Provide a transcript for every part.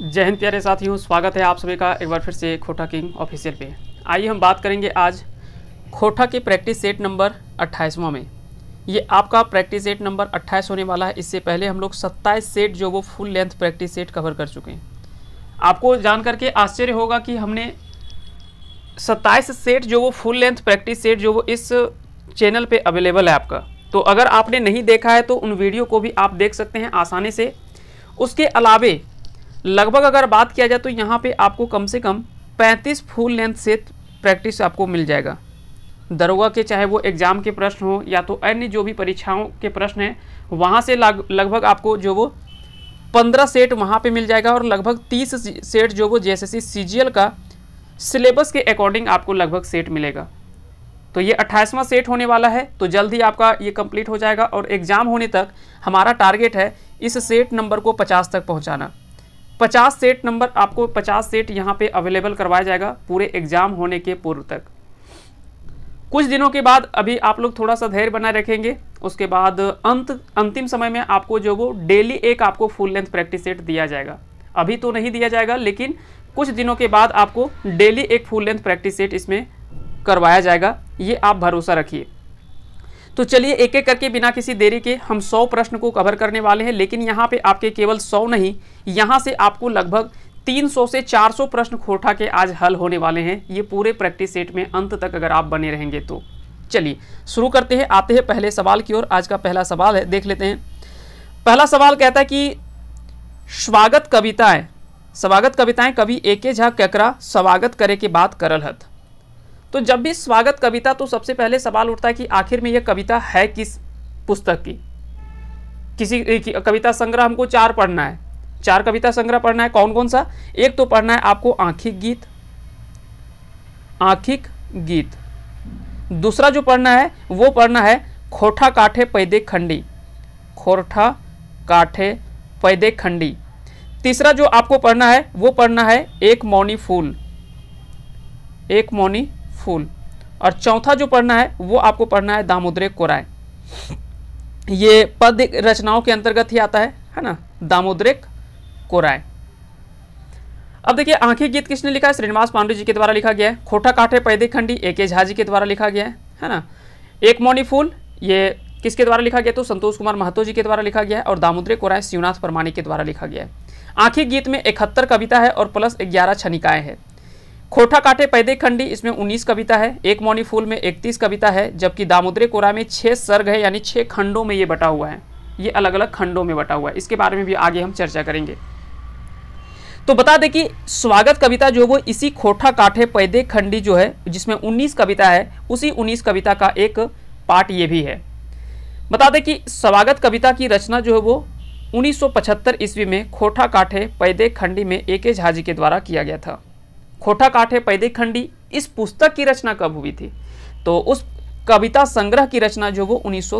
जय हिंद प्यारे साथियों स्वागत है आप सभी का एक बार फिर से खोटा किंग ऑफिशियल पे आइए हम बात करेंगे आज खोटा के प्रैक्टिस सेट नंबर अट्ठाईसवां में ये आपका प्रैक्टिस सेट नंबर अट्ठाईस होने वाला है इससे पहले हम लोग सत्ताईस सेट जो वो full length practice set cover कर चुके हैं आपको जान करके आश्चर्य होगा कि हमने सत्ताईस सेट जो वो फुल लेंथ प्रैक्टिस सेट जो वो इस चैनल पर अवेलेबल है आपका तो अगर आपने नहीं देखा है तो उन वीडियो को भी आप देख सकते हैं आसानी से उसके अलावे लगभग अगर बात किया जाए तो यहाँ पे आपको कम से कम 35 फुल लेंथ से प्रैक्टिस आपको मिल जाएगा दरोगा के चाहे वो एग्ज़ाम के प्रश्न हो या तो अन्य जो भी परीक्षाओं के प्रश्न हैं वहाँ से लगभग आपको जो वो पंद्रह सेट वहाँ पे मिल जाएगा और लगभग तीस सेट जो वो जैसे सी का सिलेबस के अकॉर्डिंग आपको लगभग सेट मिलेगा तो ये अट्ठाईसवां सेट होने वाला है तो जल्द ही आपका ये कंप्लीट हो जाएगा और एग्ज़ाम होने तक हमारा टारगेट है इस सेट नंबर को पचास तक पहुँचाना पचास सेट नंबर आपको पचास सेट यहाँ पे अवेलेबल करवाया जाएगा पूरे एग्जाम होने के पूर्व तक कुछ दिनों के बाद अभी आप लोग थोड़ा सा धैर्य बनाए रखेंगे उसके बाद अंत अंतिम समय में आपको जो वो डेली एक आपको फुल लेंथ प्रैक्टिस सेट दिया जाएगा अभी तो नहीं दिया जाएगा लेकिन कुछ दिनों के बाद आपको डेली एक फुल लेंथ प्रैक्टिस सेट इसमें करवाया जाएगा ये आप भरोसा रखिए तो चलिए एक एक करके बिना किसी देरी के हम सौ प्रश्न को कवर करने वाले हैं लेकिन यहाँ पे आपके केवल सौ नहीं यहाँ से आपको लगभग 300 से 400 प्रश्न खोटा के आज हल होने वाले हैं ये पूरे प्रैक्टिस सेट में अंत तक अगर आप बने रहेंगे तो चलिए शुरू करते हैं आते हैं पहले सवाल की ओर आज का पहला सवाल है देख लेते हैं पहला सवाल कहता है कि स्वागत कविताएं स्वागत कविताएं कवि ए के झा ककरा स्वागत करे के बाद करल हथ तो जब भी स्वागत कविता तो सबसे पहले सवाल उठता है कि आखिर में यह कविता है किस पुस्तक की किसी कविता संग्रह हमको चार पढ़ना है चार कविता संग्रह पढ़ना है कौन कौन सा एक तो पढ़ना है आपको आंखिक गीत आंखिक गीत दूसरा जो पढ़ना है वो पढ़ना है खोठा काठे पैदे खंडी खोठा काठे पैदे खंडी तीसरा जो आपको पढ़ना है वो पढ़ना है एक मौनी फूल एक मौनी फूल और चौथा जो पढ़ना है वो आपको पढ़ना है दामोदरे कोराय ये पद रचनाओं के अंतर्गत ही आता है है ना दामोदरिक कोराय अब देखिए आंखें गीत किसने लिखा है श्रीनिवास पांडे जी के द्वारा लिखा गया है खोटा काठे पैदे खंडी ए के झा जी के द्वारा लिखा गया है है ना एक मौनी फूल ये किसके द्वारा लिखा गया तो संतोष कुमार महतो जी के द्वारा लिखा गया है और दामोदरे कोराय शिवनाथ परमाणी के द्वारा लिखा गया है आंखें गीत में इकहत्तर कविता है और प्लस ग्यारह छनिकाएं हैं खोटा काटे पैदे खंडी इसमें उन्नीस कविता है एक मौनी फूल में इकतीस कविता है जबकि दामोदरे कोरा में छः सर्ग है यानी छः खंडों में ये बटा हुआ है ये अलग अलग खंडों में बटा हुआ है इसके बारे में भी आगे हम चर्चा करेंगे तो बता दें कि स्वागत कविता जो वो इसी खोटा काठे पैदे खंडी जो है जिसमें उन्नीस कविता है उसी उन्नीस कविता का एक पार्ट ये भी है बता दें कि स्वागत कविता की रचना जो है वो 1975 ईस्वी में खोटा काठे पैदे खंडी में ए के झाजी के द्वारा किया गया था खोटा काठे पैदे खंडी इस पुस्तक की रचना कब हुई थी तो उस कविता संग्रह की रचना जो वो उन्नीस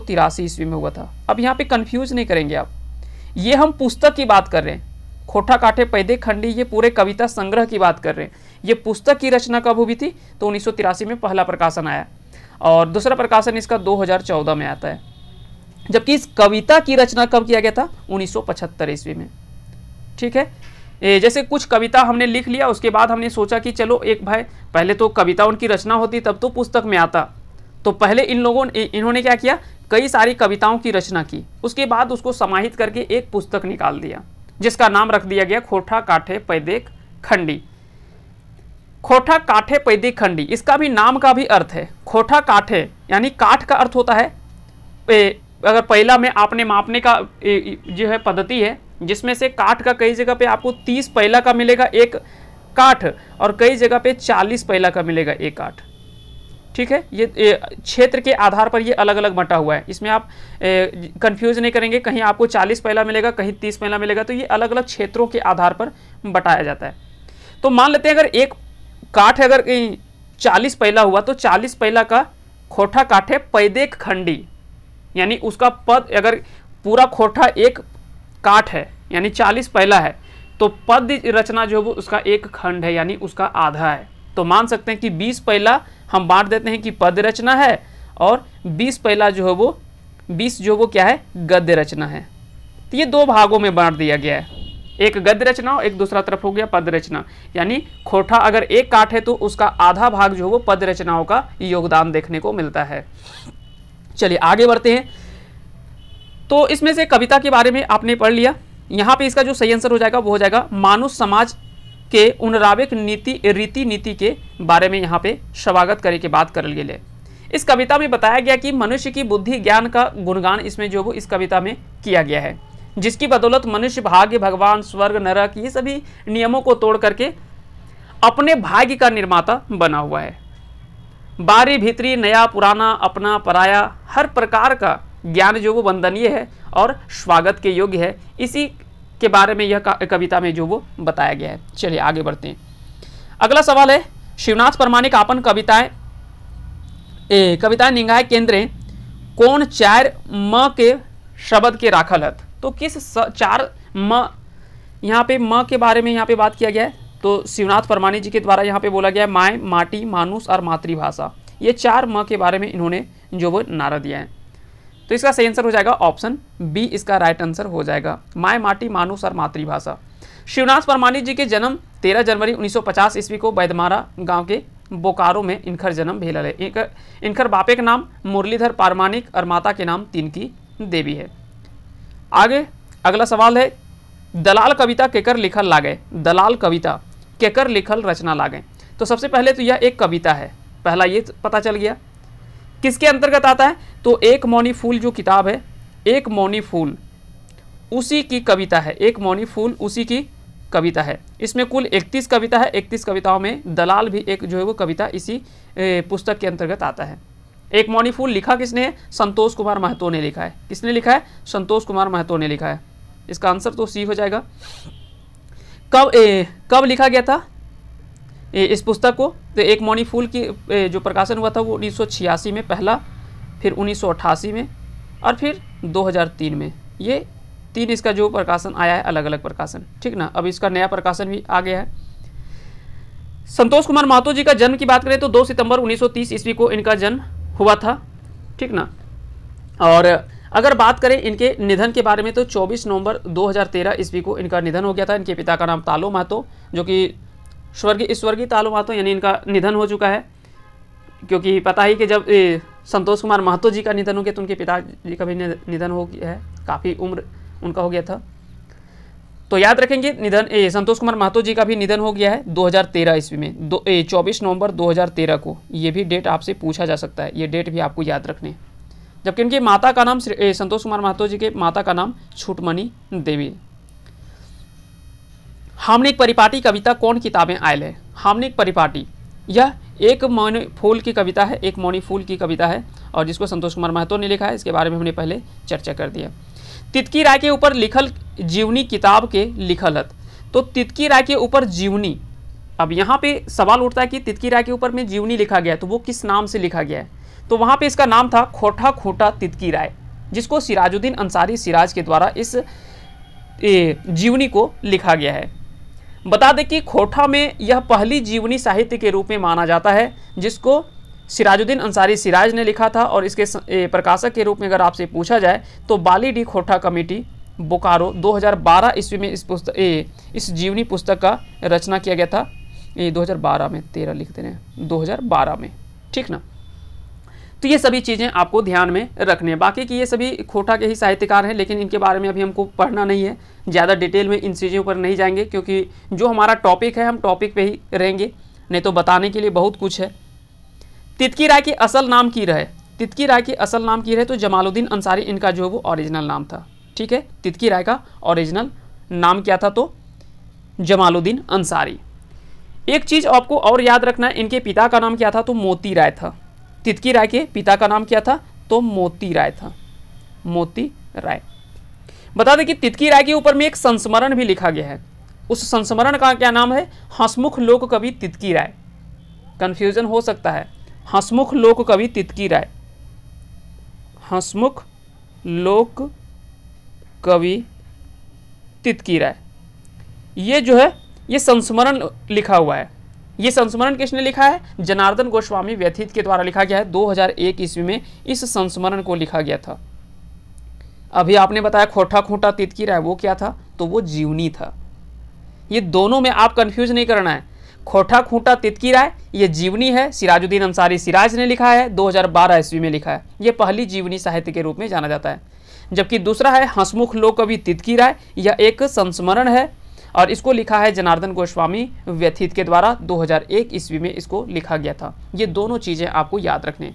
ईस्वी में हुआ था अब यहाँ पे कंफ्यूज नहीं करेंगे आप ये हम पुस्तक की बात कर रहे हैं खोटा काठे पैदे खंडी ये पूरे कविता संग्रह की बात कर रहे हैं ये पुस्तक की रचना कब हुई थी तो उन्नीस में पहला प्रकाशन आया और दूसरा प्रकाशन इसका 2014 में आता है जबकि इस कविता की रचना कब किया गया था उन्नीस ईस्वी में ठीक है जैसे कुछ कविता हमने लिख लिया उसके बाद हमने सोचा कि चलो एक भाई पहले तो कविता उनकी रचना होती तब तो पुस्तक में आता तो पहले इन लोगों ने इन्होंने क्या किया कई सारी कविताओं की रचना की उसके बाद उसको समाहित करके एक पुस्तक निकाल दिया जिसका नाम रख दिया गया खोठा काठे पैदेक खंडी खोठा काठे पैदे खंडी इसका भी नाम का भी अर्थ है खोठा काठे यानी काठ का अर्थ होता है ए, अगर पहला में आपने मापने का ए, जो है पद्धति है जिसमें से काठ का कई जगह पे आपको तीस पहला का मिलेगा एक काठ और कई जगह पे चालीस पहला का मिलेगा एक काठ ठीक है ये क्षेत्र के आधार पर ये अलग अलग बटा हुआ है इसमें आप कंफ्यूज नहीं करेंगे कहीं आपको 40 पहला मिलेगा कहीं 30 पहला मिलेगा तो ये अलग अलग क्षेत्रों के आधार पर बटाया जाता है तो मान लेते हैं अगर एक काठ अगर चालीस पहला हुआ तो चालीस पहला का खोटा काठ है पैदेक खंडी यानी उसका पद अगर पूरा खोटा एक काट है यानी चालीस पहला है तो पद्य रचना जो है वो उसका एक खंड है यानी उसका आधा है तो मान सकते हैं कि बीस पहला हम बांट देते हैं कि पद्य रचना है और बीस पहला जो है वो बीस जो वो क्या है गद्य रचना है तो ये दो भागों में बांट दिया गया है एक गद्य रचना और एक दूसरा तरफ हो गया पद रचना यानी खोटा अगर एक काट है तो उसका आधा भाग जो है वो पद रचनाओं का योगदान देखने को मिलता है चलिए आगे बढ़ते हैं तो इसमें से कविता के बारे में आपने पढ़ लिया यहाँ पे इसका जो सही आंसर हो जाएगा वो हो जाएगा मानव समाज के उनराविक नीति रीति नीति के बारे में यहाँ पे स्वागत करे के बात कर लिए इस कविता में बताया गया कि मनुष्य की बुद्धि ज्ञान का गुणगान इसमें जो वो इस कविता में किया गया है जिसकी बदौलत मनुष्य भाग्य भगवान स्वर्ग नरक ये सभी नियमों को तोड़ करके अपने भाग्य का निर्माता बना हुआ है बारी भीतरी नया पुराना अपना पराया हर प्रकार का ज्ञान जो वो वंदनीय है और स्वागत के योग्य है इसी के बारे में यह कविता में जो वो बताया गया है चलिए आगे बढ़ते हैं अगला सवाल है शिवनाथ प्रमाणिक आपन कविताएं ए, कविताएं निगाय केंद्र कौन चार म के शब्द के राखल हत तो किस चार म यहाँ पे म के बारे में यहाँ पे बात किया गया है तो शिवनाथ परमाणी जी के द्वारा यहाँ पे बोला गया है माए माटी मानुस और मातृभाषा ये चार म के बारे में इन्होंने जो वो नारा दिया है तो इसका सही आंसर हो जाएगा ऑप्शन बी इसका राइट आंसर हो जाएगा माए माटी मानू सर मातृभाषा शिवनाथ परमानी जी के जन्म 13 जनवरी 1950 ईस्वी को बैदमारा गांव के बोकारो में इनकर जन्म भेल है इनकर बापे के नाम मुरलीधर पारमानिक और माता के नाम तिनकी देवी है आगे अगला सवाल है दलाल कविता केकर लिखल लागे दलाल कविता केकर लिखल रचना लागे तो सबसे पहले तो यह एक कविता है पहला ये पता चल गया किसके अंतर्गत आता है तो एक मौनी फूल जो किताब है एक मौनी फूल उसी की कविता है एक मौनी फूल उसी की कविता है इसमें कुल 31 कविता है 31 कविताओं में दलाल भी एक जो है वो कविता इसी पुस्तक के अंतर्गत आता है एक मौनी फूल लिखा किसने है संतोष कुमार महतो ने लिखा है किसने लिखा है संतोष कुमार महतो ने लिखा है इसका आंसर तो सी हो जाएगा कब ए, कब लिखा गया था इस पुस्तक को तो एक मौनी फूल की जो प्रकाशन हुआ था वो उन्नीस में पहला फिर उन्नीस में और फिर 2003 में ये तीन इसका जो प्रकाशन आया है अलग अलग प्रकाशन ठीक ना अब इसका नया प्रकाशन भी आ गया है संतोष कुमार महतो जी का जन्म की बात करें तो 2 सितंबर 1930 ईस्वी को इनका जन्म हुआ था ठीक ना और अगर बात करें इनके निधन के बारे में तो 24 नवंबर 2013 ईस्वी को इनका निधन हो गया था इनके पिता का नाम तालो महतो जो कि स्वर्गीय स्वर्गीय महतो यानी इनका निधन हो चुका है क्योंकि पता ही कि जब संतोष कुमार महतो जी का निधन हो गया तो उनके पिताजी का भी निधन हो गया है काफ़ी उम्र उनका हो गया था तो याद रखेंगे निधन ए, संतोष कुमार महतो जी का भी निधन हो गया है 2013 ईस्वी में दो ए, 24 नवंबर 2013 को ये भी डेट आपसे पूछा जा सकता है ये डेट भी आपको याद रखने जबकि उनकी माता का नाम संतोष कुमार महतो जी के माता का नाम छुटमणि देवी हामनिक परिपाटी कविता कौन किताबें आयल है हामनिक परिपाटी यह एक मौनी फूल की कविता है एक मौनी फूल की कविता है और जिसको संतोष कुमार महतो ने लिखा है इसके बारे में हमने पहले चर्चा कर दिया तितकी राय के ऊपर लिखल जीवनी किताब के लिखल हत तो तितकी राय के ऊपर जीवनी अब यहाँ पे सवाल उठता है कि तितकी राय के ऊपर में जीवनी लिखा गया है तो वो किस नाम से लिखा गया है तो वहाँ पे इसका नाम था खोटा खोटा तितकी राय जिसको सिराजुद्दीन अंसारी सिराज के द्वारा इस जीवनी को लिखा गया है बता दें कि खोठा में यह पहली जीवनी साहित्य के रूप में माना जाता है जिसको सिराजुद्दीन अंसारी सिराज ने लिखा था और इसके प्रकाशक के रूप में अगर आपसे पूछा जाए तो बाली डी खोठा कमेटी बोकारो 2012 ईस्वी में इस पुस्तक इस जीवनी पुस्तक का रचना किया गया था ये 2012 में तेरह लिखते हैं 2012 में ठीक ना तो ये सभी चीज़ें आपको ध्यान में रखने हैं बाकी कि ये सभी खोटा के ही साहित्यकार हैं लेकिन इनके बारे में अभी हमको पढ़ना नहीं है ज़्यादा डिटेल में इन चीज़ों पर नहीं जाएंगे क्योंकि जो हमारा टॉपिक है हम टॉपिक पर ही रहेंगे नहीं तो बताने के लिए बहुत कुछ है तितकी राय के असल नाम की रहे तितकी राय के असल नाम की रहे तो जमालुद्दीन अंसारी इनका जो है वो ऑरिजिनल नाम था ठीक है तितकी राय का ऑरिजिनल नाम क्या था तो जमालुद्दीन अंसारी एक चीज़ आपको और याद रखना है इनके पिता का नाम क्या था तो मोती राय था तितकी राय के पिता का नाम क्या था तो मोती राय था मोती राय बता दें कि तितकी राय के ऊपर में एक संस्मरण भी लिखा गया है उस संस्मरण का क्या नाम है हंसमुख लोक कवि तितकी राय कन्फ्यूजन हो सकता है हंसमुख लोक कवि तितकी राय हंसमुख लोक कवि तितकी राय ये जो है ये संस्मरण लिखा हुआ है ये संस्मरण किसने लिखा है जनार्दन गोस्वामी व्यथित के द्वारा लिखा गया है 2001 ईस्वी में इस संस्मरण को लिखा गया था अभी आपने बताया खोटा खोटा तितकी राय वो क्या था तो वो जीवनी था ये दोनों में आप कंफ्यूज नहीं करना है खोटा खूंटा तितकी राय ये जीवनी है सिराजुद्दीन अंसारी सिराज ने लिखा है 2012 ईस्वी में लिखा है ये पहली जीवनी साहित्य के रूप में जाना जाता है जबकि दूसरा है हंसमुख लोक कवि तितकी राय यह एक संस्मरण है और इसको लिखा है जनार्दन गोस्वामी व्यथित के द्वारा 2001 ईस्वी में इसको लिखा गया था ये दोनों चीज़ें आपको याद रखने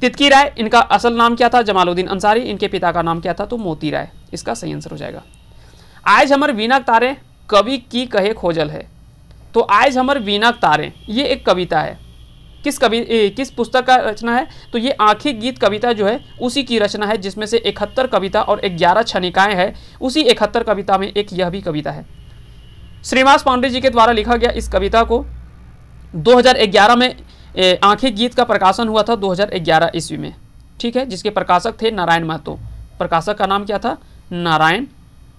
तितकी राय इनका असल नाम क्या था जमालुद्दीन अंसारी इनके पिता का नाम क्या था तो मोती राय इसका सही आंसर हो जाएगा आज हमर वीणक तारे कवि की कहे खोजल है तो आज हमर वीणक तारे ये एक कविता है किस कवि किस पुस्तक का रचना है तो ये आंखें गीत कविता जो है उसी की रचना है जिसमें से इकहत्तर कविता और ग्यारह छनिकाएँ हैं उसी इकहत्तर कविता में एक यह भी कविता है श्रीनिवास पांडे जी के द्वारा लिखा गया इस कविता को 2011 में आंखें गीत का प्रकाशन हुआ था 2011 ईस्वी में ठीक है जिसके प्रकाशक थे नारायण महतो प्रकाशक का नाम क्या था नारायण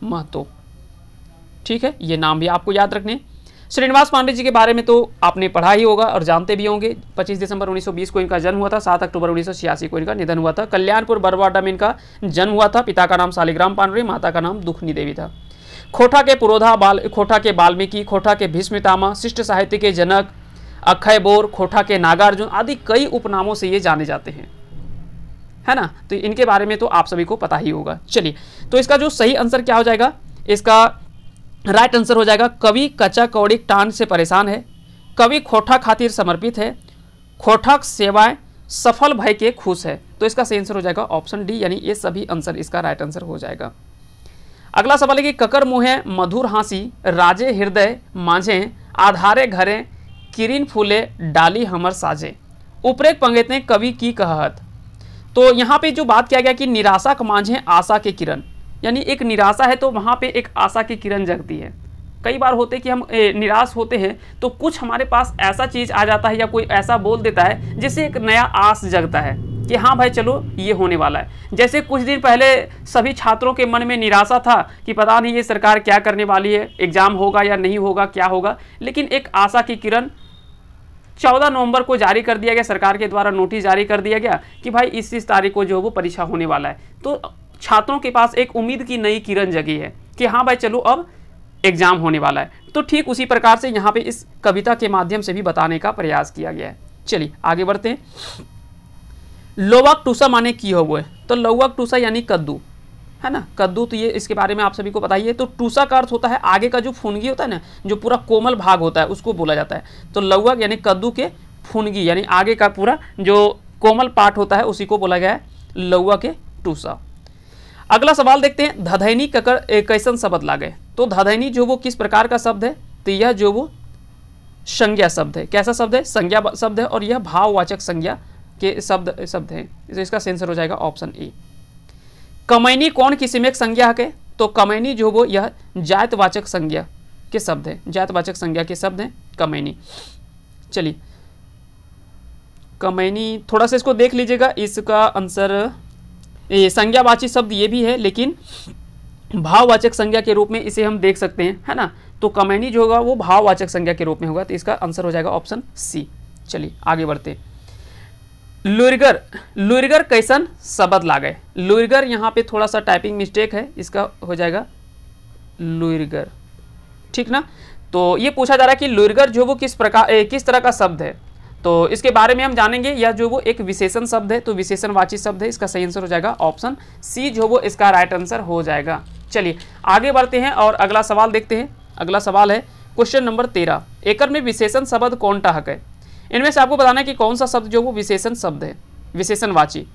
महतो ठीक है ये नाम भी आपको याद रखने श्रीनिवास पांडे जी के बारे में तो आपने पढ़ा ही होगा और जानते भी होंगे 25 दिसंबर 1920 को इनका जन्म हुआ था 7 अक्टूबर उन्नीस को इनका निधन हुआ था कल्याणपुर बरवाडा में इनका जन्म हुआ था पिता का नाम सालिग्राम पांडे माता का नाम दुखनी देवी था खोटा के पुरोधा बाल खोटा के बाल्मीकि खोठा के भीष्मितामा शिष्ट साहित्य के जनक अक्षय बोर खोठा के नागार्जुन आदि कई उपनामों से ये जाने जाते हैं है ना तो इनके बारे में तो आप सभी को पता ही होगा चलिए तो इसका जो सही आंसर क्या हो जाएगा इसका राइट आंसर हो जाएगा कवि कचा कौड़ी टान से परेशान है कवि खोठा खातिर समर्पित है खोठा सेवाएं सफल भय के खुश है तो इसका सही आंसर हो जाएगा ऑप्शन डी यानी ये सभी आंसर इसका राइट आंसर हो जाएगा अगला सवाल है कि ककर मुँह मधुर हाँसी राजे हृदय मांझे आधारे घरे किरिन फूले डाली हमर साजे उपरेक पंगेत ने कवि की कहत तो यहाँ पे जो बात किया गया कि निराशा का मांझे आशा के किरण यानी एक निराशा है तो वहाँ पे एक आशा की किरण जगती है कई बार होते कि हम निराश होते हैं तो कुछ हमारे पास ऐसा चीज़ आ जाता है या कोई ऐसा बोल देता है जिससे एक नया आस जगता है कि हाँ भाई चलो ये होने वाला है जैसे कुछ दिन पहले सभी छात्रों के मन में निराशा था कि पता नहीं ये सरकार क्या करने वाली है एग्ज़ाम होगा या नहीं होगा क्या होगा लेकिन एक आशा की किरण चौदह नवंबर को जारी कर दिया गया सरकार के द्वारा नोटिस जारी कर दिया गया कि भाई इस इस तारीख को जो है वो परीक्षा होने वाला है तो छात्रों के पास एक उम्मीद की नई किरण जगी है कि हाँ भाई चलो अब एग्जाम होने वाला है तो ठीक उसी प्रकार से यहाँ पे इस कविता के माध्यम से भी बताने का प्रयास किया गया है चलिए आगे बढ़ते हैं लोवक टूसा माने की हो हुए तो लौवक टूसा यानी कद्दू है ना कद्दू तो ये इसके बारे में आप सभी को बताइए तो टूसा का अर्थ होता है आगे का जो फुनगी होता है ना जो पूरा कोमल भाग होता है उसको बोला जाता है तो लौवक यानी कद्दू के फुनगी यानी आगे का पूरा जो कोमल पार्ट होता है उसी को बोला गया है लौवा के टूसा अगला सवाल देखते हैं धधैनी ककर कैसन शब्द लागे तो धधैनी जो वो किस प्रकार का शब्द है तो यह जो वो संज्ञा शब्द है कैसा शब्द है संज्ञा शब्द है और यह भाववाचक संज्ञा के शब्द शब्द है तो इसका सेंसर हो जाएगा ऑप्शन ए कमैनी कौन किसी में संज्ञा के तो कमैनी जो वो यह जातवाचक संज्ञा के शब्द है जातवाचक संज्ञा के शब्द हैं कमैनी चलिए कमैनी थोड़ा सा इसको देख लीजिएगा इसका आंसर संज्ञावाची शब्द ये भी है लेकिन भाववाचक संज्ञा के रूप में इसे हम देख सकते हैं है ना तो कमेंडी जो होगा वो भाववाचक संज्ञा के रूप में होगा तो इसका आंसर हो जाएगा ऑप्शन सी चलिए आगे बढ़ते लुरगर लुरगर कैसन शब्द ला गए लुरगर यहाँ पे थोड़ा सा टाइपिंग मिस्टेक है इसका हो जाएगा लुरगर ठीक ना तो ये पूछा जा रहा है कि लुरगर जो वो किस प्रकार किस तरह का शब्द है तो इसके बारे में हम जानेंगे या जो वो एक विशेषण शब्द है तो विशेषणवाची शब्द है इसका सही आंसर हो जाएगा ऑप्शन सी जो वो इसका राइट आंसर हो जाएगा चलिए आगे बढ़ते हैं और अगला सवाल देखते हैं अगला सवाल है क्वेश्चन नंबर तेरह एकर में विशेषण शब्द कौन टाह है इनमें से आपको बताना है कि कौन सा शब्द जो वो विशेषण शब्द है विशेषणवाची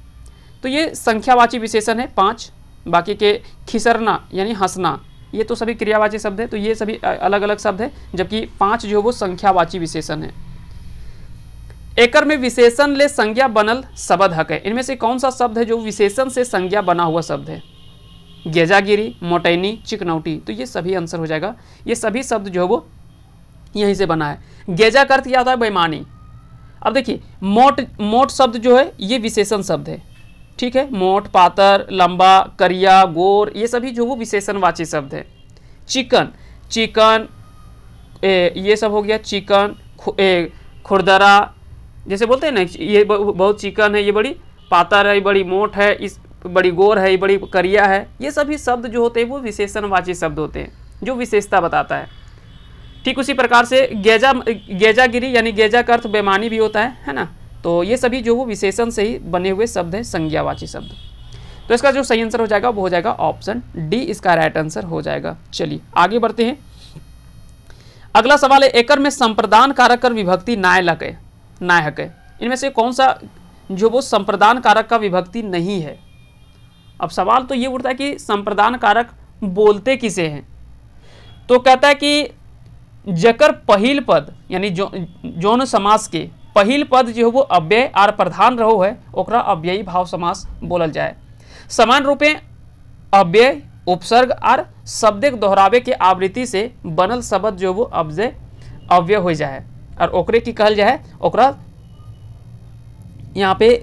तो ये संख्यावाची विशेषण है पाँच बाकी के खिसरना यानी हंसना ये तो सभी क्रियावाची शब्द है तो ये सभी अलग अलग शब्द है जबकि पाँच जो वो संख्यावाची विशेषण है एकर में विशेषण ले संज्ञा बनल शब्द हक है इनमें से कौन सा शब्द है जो विशेषण से संज्ञा बना हुआ शब्द है गेजागिरी मोटैनी चिकनौटी तो ये सभी आंसर हो जाएगा ये सभी शब्द जो है वो यहीं से बना है गेजा का अर्थ क्या होता है बेमानी अब देखिए मोट मोट शब्द जो है ये विशेषण शब्द है ठीक है मोट पातर लंबा करिया गोर ये सभी जो वो विशेषणवाची शब्द है चिकन चिकन ए, ये सब हो गया चिकन खु, ए, खुरदरा जैसे बोलते हैं ना ये बहुत चिकन है ये बड़ी पातर है ये बड़ी मोट है इस बड़ी गोर है ये बड़ी करिया है ये सभी शब्द जो होते हैं वो विशेषणवाची शब्द होते हैं जो विशेषता बताता है ठीक उसी प्रकार से गेजा गेजागिरी यानी गेजा का अर्थ बेमानी भी होता है है ना तो ये सभी जो वो विशेषण से ही बने हुए शब्द हैं संज्ञावाची शब्द तो इसका जो सही आंसर हो जाएगा वो हो जाएगा ऑप्शन डी इसका राइट आंसर हो जाएगा चलिए आगे बढ़ते हैं अगला सवाल है एकर में संप्रदान कारक कर विभक्ति नाय लगे नायक है इनमें से कौन सा जो वो संप्रदान कारक का विभक्ति नहीं है अब सवाल तो ये उठता है कि संप्रदान कारक बोलते किसे हैं तो कहता है कि जकर पहिल पद यानी जो जौन समास के पहिल पद जो वो अव्यय आर प्रधान रहो है ओकरा अव्ययी भाव समास बोलल जाए समान रूपे अव्यय उपसर्ग आर शब्द दोहरावे के आवृत्ति से बनल शब्द जो वो अव्यय अव्यय हो जाए और ओकरे की कहल जाए ओकरा यहाँ पे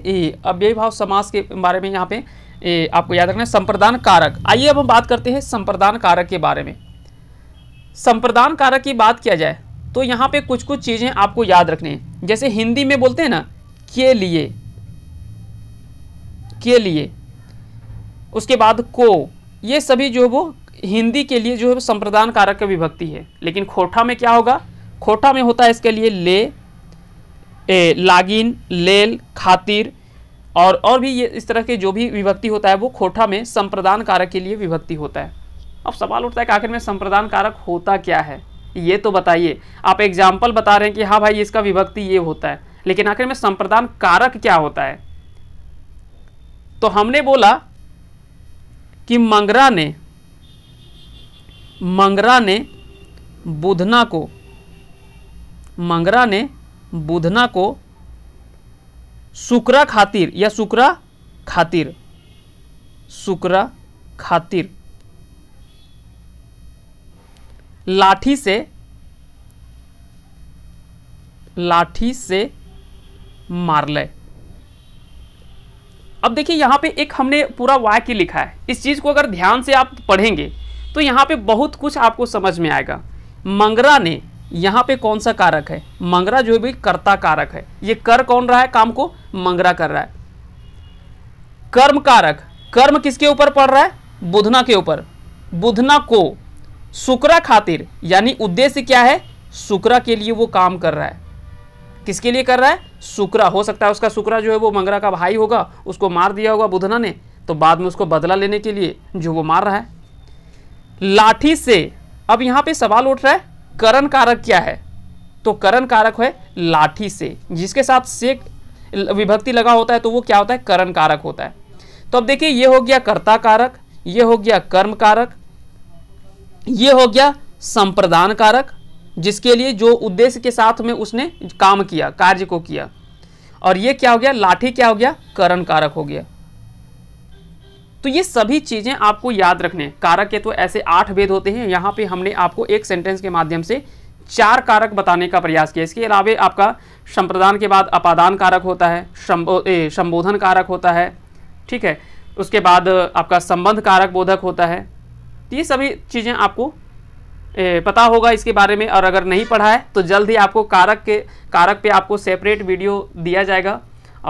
अव्यय भाव समाज के बारे में यहाँ पे ए, आपको याद रखना है संप्रदान कारक आइए अब हम बात करते हैं संप्रदान कारक के बारे में संप्रदान कारक की बात किया जाए तो यहाँ पे कुछ कुछ चीज़ें आपको याद रखनी है जैसे हिंदी में बोलते हैं ना के लिए के लिए उसके बाद को ये सभी जो है वो हिंदी के लिए जो है संप्रदान कारक की विभक्ति है लेकिन खोटा में क्या होगा खोटा में होता है इसके लिए ले ए, लागिन लेल खातिर और और भी ये इस तरह के जो भी विभक्ति होता है वो खोटा में संप्रदान कारक के लिए विभक्ति होता है अब सवाल उठता है कि आखिर में संप्रदान कारक होता क्या है ये तो बताइए आप एग्जाम्पल बता रहे हैं कि हाँ भाई इसका विभक्ति ये होता है लेकिन आखिर में संप्रदान कारक क्या होता है तो हमने बोला कि मंगरा ने मंगरा ने बुधना को मंगरा ने बुधना को शुक्रा खातिर या शुक्रा खातिर शुक्रा खातिर लाठी से लाठी से मार ले अब देखिए यहां पे एक हमने पूरा वाक्य लिखा है इस चीज़ को अगर ध्यान से आप पढ़ेंगे तो यहां पे बहुत कुछ आपको समझ में आएगा मंगरा ने यहाँ पे कौन सा कारक है मंगरा जो भी कर्ता कारक है ये कर कौन रहा है काम को मंगरा कर रहा है कर्म कारक कर्म किसके ऊपर पड़ रहा है बुधना के ऊपर बुधना को शुक्रा खातिर यानी उद्देश्य क्या है शुक्रा के लिए वो काम कर रहा है किसके लिए कर रहा है शुक्रा हो सकता है उसका शुक्रा जो है वो मंगरा का भाई होगा उसको मार दिया होगा बुधना ने तो बाद में उसको बदला लेने के लिए जो वो मार रहा है लाठी से अब यहां पे सवाल उठ रहा है करण कारक क्या है तो करण कारक है लाठी से जिसके साथ से विभक्ति लगा होता है तो वो क्या होता है करण कारक होता है तो अब देखिए ये हो गया कर्ता कारक ये हो गया कर्म कारक ये हो गया संप्रदान कारक जिसके लिए जो उद्देश्य के साथ में उसने काम किया कार्य को किया और ये क्या हो गया लाठी क्या हो गया करण कारक हो गया तो ये सभी चीज़ें आपको याद रखने कारक के तो ऐसे आठ भेद होते हैं यहाँ पे हमने आपको एक सेंटेंस के माध्यम से चार कारक बताने का प्रयास किया इसके अलावा आपका संप्रदान के बाद अपादान कारक होता है संबोधन कारक होता है ठीक है उसके बाद आपका संबंध कारक बोधक होता है तो ये सभी चीज़ें आपको ए, पता होगा इसके बारे में और अगर नहीं पढ़ा है तो जल्द ही आपको कारक के कारक पे आपको सेपरेट वीडियो दिया जाएगा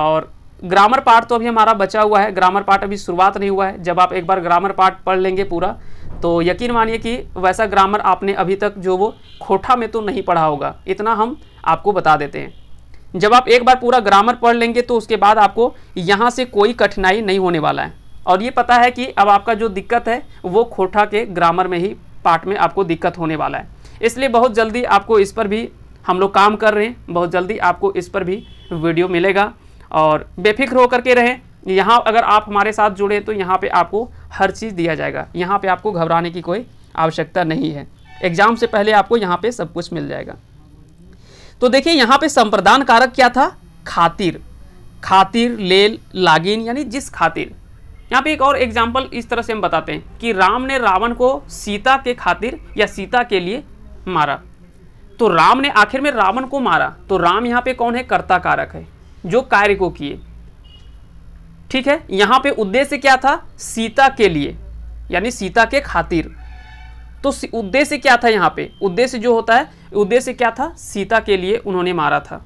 और ग्रामर पार्ट तो अभी हमारा बचा हुआ है ग्रामर पार्ट अभी शुरुआत नहीं हुआ है जब आप एक बार ग्रामर पार्ट पढ़ लेंगे पूरा तो यकीन मानिए कि वैसा ग्रामर आपने अभी तक जो वो खोठा में तो नहीं पढ़ा होगा इतना हम आपको बता देते हैं जब आप एक बार पूरा ग्रामर पढ़ लेंगे तो उसके बाद आपको यहाँ से कोई कठिनाई नहीं होने वाला है और ये पता है कि अब आपका जो दिक्कत है वो खोठा के ग्रामर में ही पार्ट में आपको दिक्कत होने वाला है इसलिए बहुत जल्दी आपको इस पर भी हम लोग काम कर रहे हैं बहुत जल्दी आपको इस पर भी वीडियो मिलेगा और बेफिक्र होकर के रहें यहाँ अगर आप हमारे साथ जुड़े तो यहाँ पे आपको हर चीज़ दिया जाएगा यहाँ पे आपको घबराने की कोई आवश्यकता नहीं है एग्ज़ाम से पहले आपको यहाँ पे सब कुछ मिल जाएगा तो देखिए यहाँ पे संप्रदान कारक क्या था खातिर खातिर लेल लागिन यानी जिस खातिर यहाँ पे एक और एग्जाम्पल इस तरह से हम बताते हैं कि राम ने रावण को सीता के खातिर या सीता के लिए मारा तो राम ने आखिर में रावण को मारा तो राम यहाँ पे कौन है कर्ता कारक है जो कार्य को किए ठीक है यहां पे उद्देश्य क्या था सीता के लिए यानी सीता के खातिर तो उद्देश्य क्या था यहां पे उद्देश्य जो होता है उद्देश्य क्या था सीता के लिए उन्होंने मारा था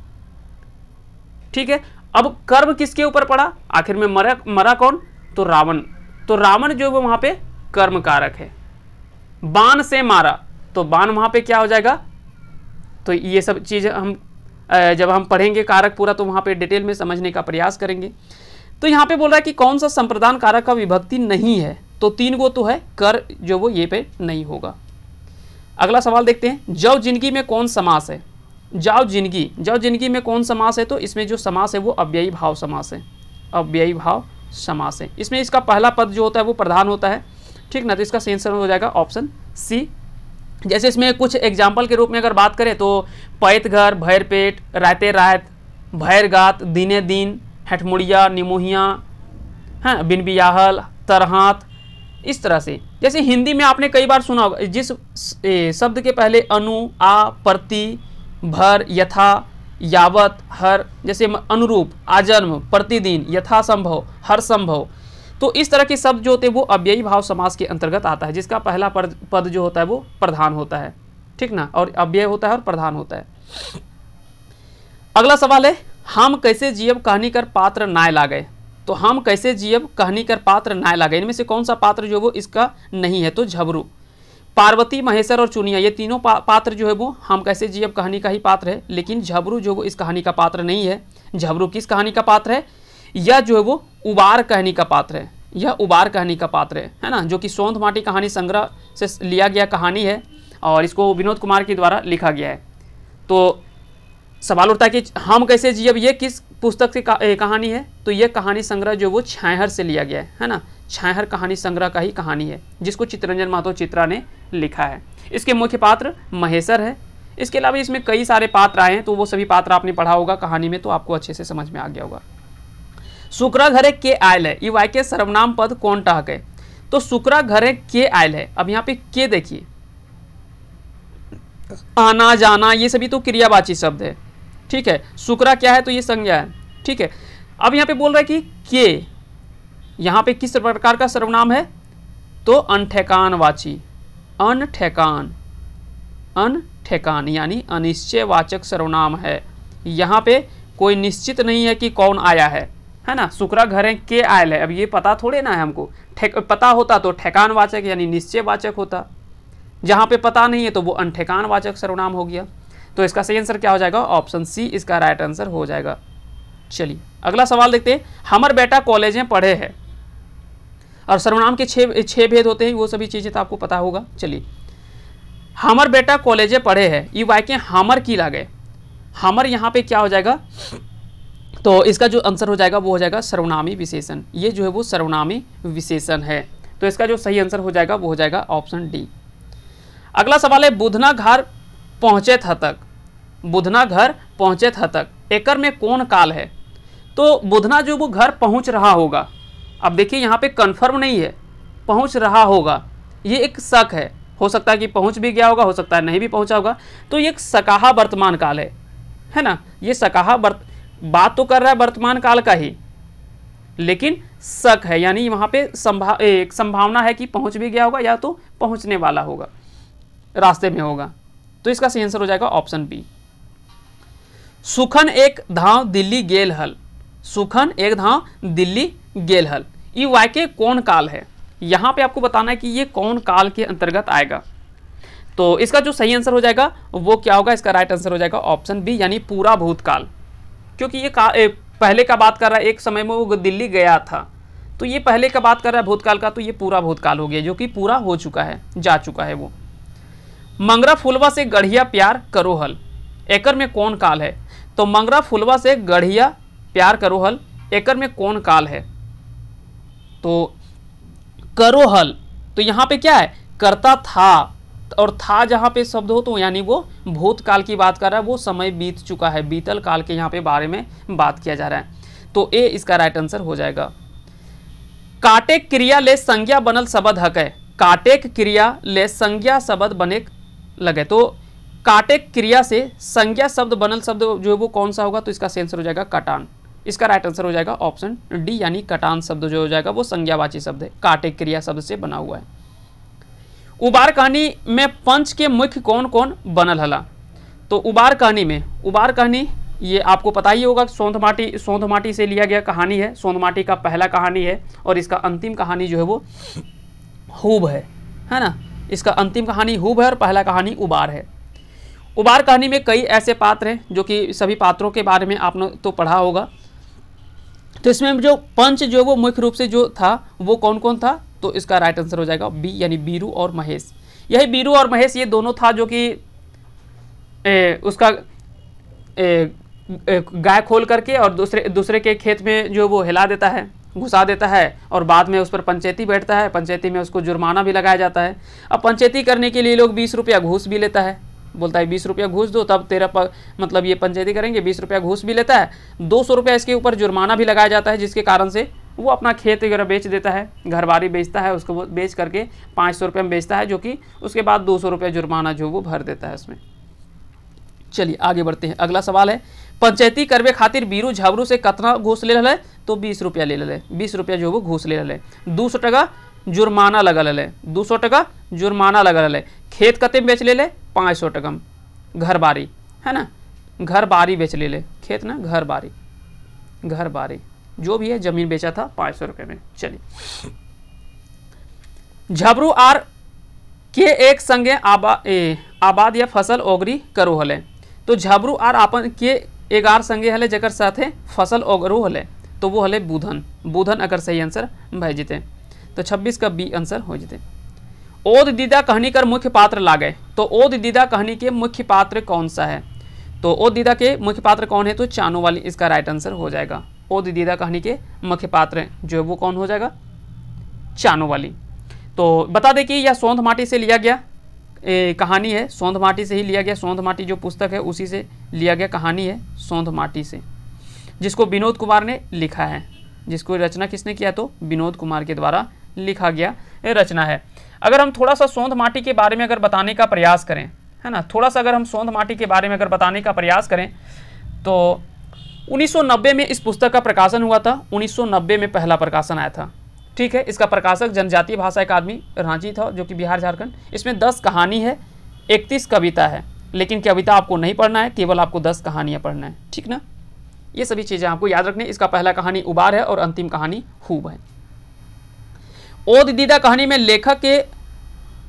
ठीक है अब कर्म किसके ऊपर पड़ा आखिर में मरा मरा कौन तो रावण तो रावण जो वो वहां पे कर्म कारक है बाण से मारा तो बाण वहां पे क्या हो जाएगा तो ये सब चीज़ हम जब हम पढ़ेंगे कारक पूरा तो वहाँ पे डिटेल में समझने का प्रयास करेंगे तो यहाँ पे बोल रहा है कि कौन सा संप्रदान कारक का विभक्ति नहीं है तो तीन गो तो है कर जो वो ये पे नहीं होगा अगला सवाल देखते हैं जव जिंदगी में कौन समास है जाओ जिंदगी जाओ जिंदगी में कौन समास है तो इसमें जो समास है वो अव्ययी भाव समास है अव्ययी भाव समास है इसमें इसका पहला पद जो होता है वो प्रधान होता है ठीक ना तो इसका सेंसर हो जाएगा ऑप्शन सी जैसे इसमें कुछ एग्जाम्पल के रूप में अगर बात करें तो पैत घर भैर पेट रायते रायत गात दिने दिन हेठमुड़िया निमोहिया हैं हाँ, बिन बियाहल तरहात इस तरह से जैसे हिंदी में आपने कई बार सुना होगा जिस शब्द के पहले अनु आ प्रति भर यथा यावत हर जैसे अनुरूप आजन्म प्रतिदिन यथासंभव हर संभव तो इस तरह के शब्द जो होते हैं वो अव्ययी भाव समास के अंतर्गत आता है जिसका पहला पद जो होता है वो प्रधान होता है ठीक ना और अव्यय होता है और प्रधान होता है अगला सवाल है हम कैसे जीव कहनी कर पात्र नाय लागे तो हम कैसे जीव कहनी कर पात्र नाय लागे इनमें से कौन सा पात्र जो वो इसका नहीं है तो झबरू पार्वती महेश्वर और चुनिया ये तीनों पा, पात्र जो है वो हम कैसे जीव कहानी का ही पात्र है लेकिन झबरू जो वो इस कहानी का पात्र नहीं है झबरू किस कहानी का पात्र है यह जो है वो उबार कहनी का पात्र है यह उबार कहानी का पात्र है है ना जो कि सोंध माटी कहानी संग्रह से लिया गया कहानी है और इसको विनोद कुमार के द्वारा लिखा गया है तो सवाल उठता है कि हम कैसे जी अब ये किस पुस्तक से कहानी है तो ये कहानी संग्रह जो वो छायहर से लिया गया है है ना छायहर कहानी संग्रह का ही कहानी है जिसको चित्ररंजन माधव चित्रा ने लिखा है इसके मुख्य पात्र महेशर है इसके अलावा इसमें कई सारे पात्र आए हैं तो वो सभी पात्र आपने पढ़ा होगा कहानी में तो आपको अच्छे से समझ में आ गया होगा शुक्र घरे के आयल है ई वाई के सर्वनाम पद कौन टह है तो शुक्र घरे के आयल है अब यहाँ पे के देखिए आना जाना ये सभी तो क्रियावाची शब्द है ठीक है शुक्रा क्या है तो ये संज्ञा है ठीक है अब यहाँ पे बोल रहा है कि के यहाँ पे किस प्रकार का सर्वनाम है तो वाची अनठेकान अनठेकान यानी अनिश्चय वाचक सर्वनाम है यहाँ पे कोई निश्चित नहीं है कि कौन आया है है ना घर है के आयल है अब ये पता थोड़े ना है हमको ठेक पता होता तो ठेकान वाचक यानी निश्चय वाचक होता जहाँ पे पता नहीं है तो वो अनठेकान वाचक सर्वनाम हो गया तो इसका सही आंसर क्या हो जाएगा ऑप्शन सी इसका राइट आंसर हो जाएगा चलिए अगला सवाल देखते हैं हमार बेटा कॉलेज में पढ़े है और सर्वनाम के छः छः भेद होते हैं वो सभी चीज़ें तो आपको पता होगा चलिए हमर बेटा कॉलेज पढ़े है ये वाक्य हमर की लागे हमर यहाँ पे क्या हो जाएगा तो इसका जो आंसर हो जाएगा वो हो जाएगा सर्वनामी विशेषण ये जो है वो सर्वनामी विशेषण है तो इसका जो सही आंसर हो जाएगा वो हो जाएगा ऑप्शन डी अगला सवाल है बुधना घर पहुँचे थ तक बुधना घर पहुँचे थ तक एकर में कौन काल है तो बुधना जो वो घर पहुँच रहा होगा अब देखिए यहाँ पे कन्फर्म नहीं है पहुँच रहा होगा ये एक शक है हो सकता है कि पहुँच भी गया होगा हो सकता है नहीं भी पहुँचा होगा तो ये एक सकाहा वर्तमान काल है है ना ये सकाहा वर्त बात तो कर रहा है वर्तमान काल का ही लेकिन शक है यानी वहाँ पे संभाव एक संभावना है कि पहुँच भी गया होगा या तो पहुँचने वाला होगा रास्ते में होगा तो इसका सही आंसर हो जाएगा ऑप्शन बी सुखन एक धाव दिल्ली गेल हल सुखन एक धाव दिल्ली गेल हल ये वाक्य कौन काल है यहाँ पे आपको बताना है कि ये कौन काल के अंतर्गत आएगा तो इसका जो सही आंसर हो जाएगा वो क्या होगा इसका राइट आंसर हो जाएगा ऑप्शन बी यानी पूरा भूतकाल क्योंकि ये का ए, पहले का बात कर रहा है एक समय में वो दिल्ली गया था तो ये पहले का बात कर रहा है भूतकाल का तो ये पूरा भूतकाल हो गया जो कि पूरा हो चुका है जा चुका है वो मंगरा फुलवा से गढ़िया प्यार करो हल एकर में कौन काल है तो मंगरा फुलवा से गढ़िया प्यार करो हल एकर में कौन काल है तो करो हल तो यहाँ पे क्या है करता था और था जहाँ पे शब्द हो तो यानी वो भूतकाल की बात कर रहा है वो समय बीत चुका है बीतल काल के यहाँ पे बारे में बात किया जा रहा है तो ए इसका राइट आंसर हो जाएगा काटे क्रिया ले संज्ञा बनल शब्द हक है काटेक क्रिया ले संज्ञा शब्द बने लगे तो काटेक क्रिया से संज्ञा शब्द बनल शब्द जो है वो कौन सा होगा तो इसका सेंसर हो जाएगा कटान इसका राइट आंसर हो जाएगा ऑप्शन डी यानी कटान शब्द जो हो जाएगा वो संज्ञावाची शब्द है काटेक क्रिया शब्द से बना हुआ है उबार कहानी में पंच के मुख्य कौन कौन बनल हला तो उबार कहानी में उबार कहानी ये आपको पता ही होगा सौंधमाटी माटी से लिया गया कहानी है माटी का पहला कहानी है और इसका अंतिम कहानी जो है वो हुब है है ना इसका अंतिम कहानी हुब है और पहला कहानी उबार है उबार कहानी में कई ऐसे पात्र हैं जो कि सभी पात्रों के बारे में आपने तो पढ़ा होगा तो इसमें जो पंच जो वो मुख्य रूप से जो था वो कौन कौन था तो इसका राइट आंसर हो जाएगा बी यानी बीरू और महेश यही बीरू और महेश ये दोनों था जो कि ए, उसका ए, गाय खोल करके और दूसरे दूसरे के खेत में जो वो हिला देता है घुसा देता है और बाद में उस पर पंचायती बैठता है पंचायती में उसको जुर्माना भी लगाया जाता है अब पंचायती करने के लिए लोग बीस रुपया घूस भी लेता है बोलता है बीस रुपया घूस दो तब तेरा प, मतलब ये पंचायती करेंगे बीस रुपया घूस भी लेता है दो सौ रुपया इसके ऊपर जुर्माना भी लगाया जाता है जिसके कारण से वो अपना खेत वगैरह बेच देता है घरवारी बेचता है उसको वो बेच करके पाँच सौ रुपये में बेचता है जो कि उसके बाद दो सौ रुपये जुर्माना जो वो भर देता है उसमें चलिए आगे बढ़ते हैं अगला सवाल है पंचायती करवे खातिर बीरू झाबरू से कतना घूस ले रहा है तो बीस रुपया ले रहा है बीस रुपया जो वो घूस ले रहा है दो सौ टका जुर्माना लगा ले दो सौ टका जुर्माना लगा रहा है खेत कते में बेच ले ले पाँच सौ टका घर बारी है ना घर बारी बेच ले ले खेत ना घर बारी घर बारी जो भी है जमीन बेचा था पांच सौ रुपए में चलिए झबरू आर के एक संगे आबा ए, आबाद या फसल ओगरी करो हले तो झबरू आर अपन के एक आर संगे हले जकर है फसल ओगरू हले तो वो हले बुधन बुधन अगर सही आंसर भय जीते तो 26 का बी आंसर हो जीते ओद दीदा कहनी कर मुख्य पात्र ला गए तो ओद दीदा कहनी के मुख्य पात्र कौन सा है तो ओद दीदा के मुख्य पात्र कौन है तो चानो वाली इसका राइट आंसर हो जाएगा और दीदा कहानी के मुख्य पात्र हैं जो है वो कौन हो जाएगा चानो वाली तो बता दें कि यह सौंध माटी से लिया गया ए, कहानी है सौंध माटी से ही लिया गया सौंध माटी जो पुस्तक है उसी से लिया गया कहानी है सौंध माटी से जिसको विनोद कुमार ने लिखा है जिसको रचना किसने किया तो विनोद कुमार के द्वारा लिखा गया रचना है अगर हम थोड़ा सा सौंध माटी के बारे में अगर बताने का प्रयास करें है ना थोड़ा सा अगर हम सौंध माटी के बारे में अगर बताने का प्रयास करें तो 1990 में इस पुस्तक का प्रकाशन हुआ था 1990 में पहला प्रकाशन आया था ठीक है इसका प्रकाशक जनजातीय भाषा एक आदमी रांची था जो कि बिहार झारखंड इसमें दस कहानी है इकतीस कविता है लेकिन कविता आपको नहीं पढ़ना है केवल आपको दस कहानियाँ पढ़ना है ठीक ना ये सभी चीज़ें आपको याद रखनी इसका पहला कहानी उबार है और अंतिम कहानी हुब है ओ दीदा कहानी में लेखक के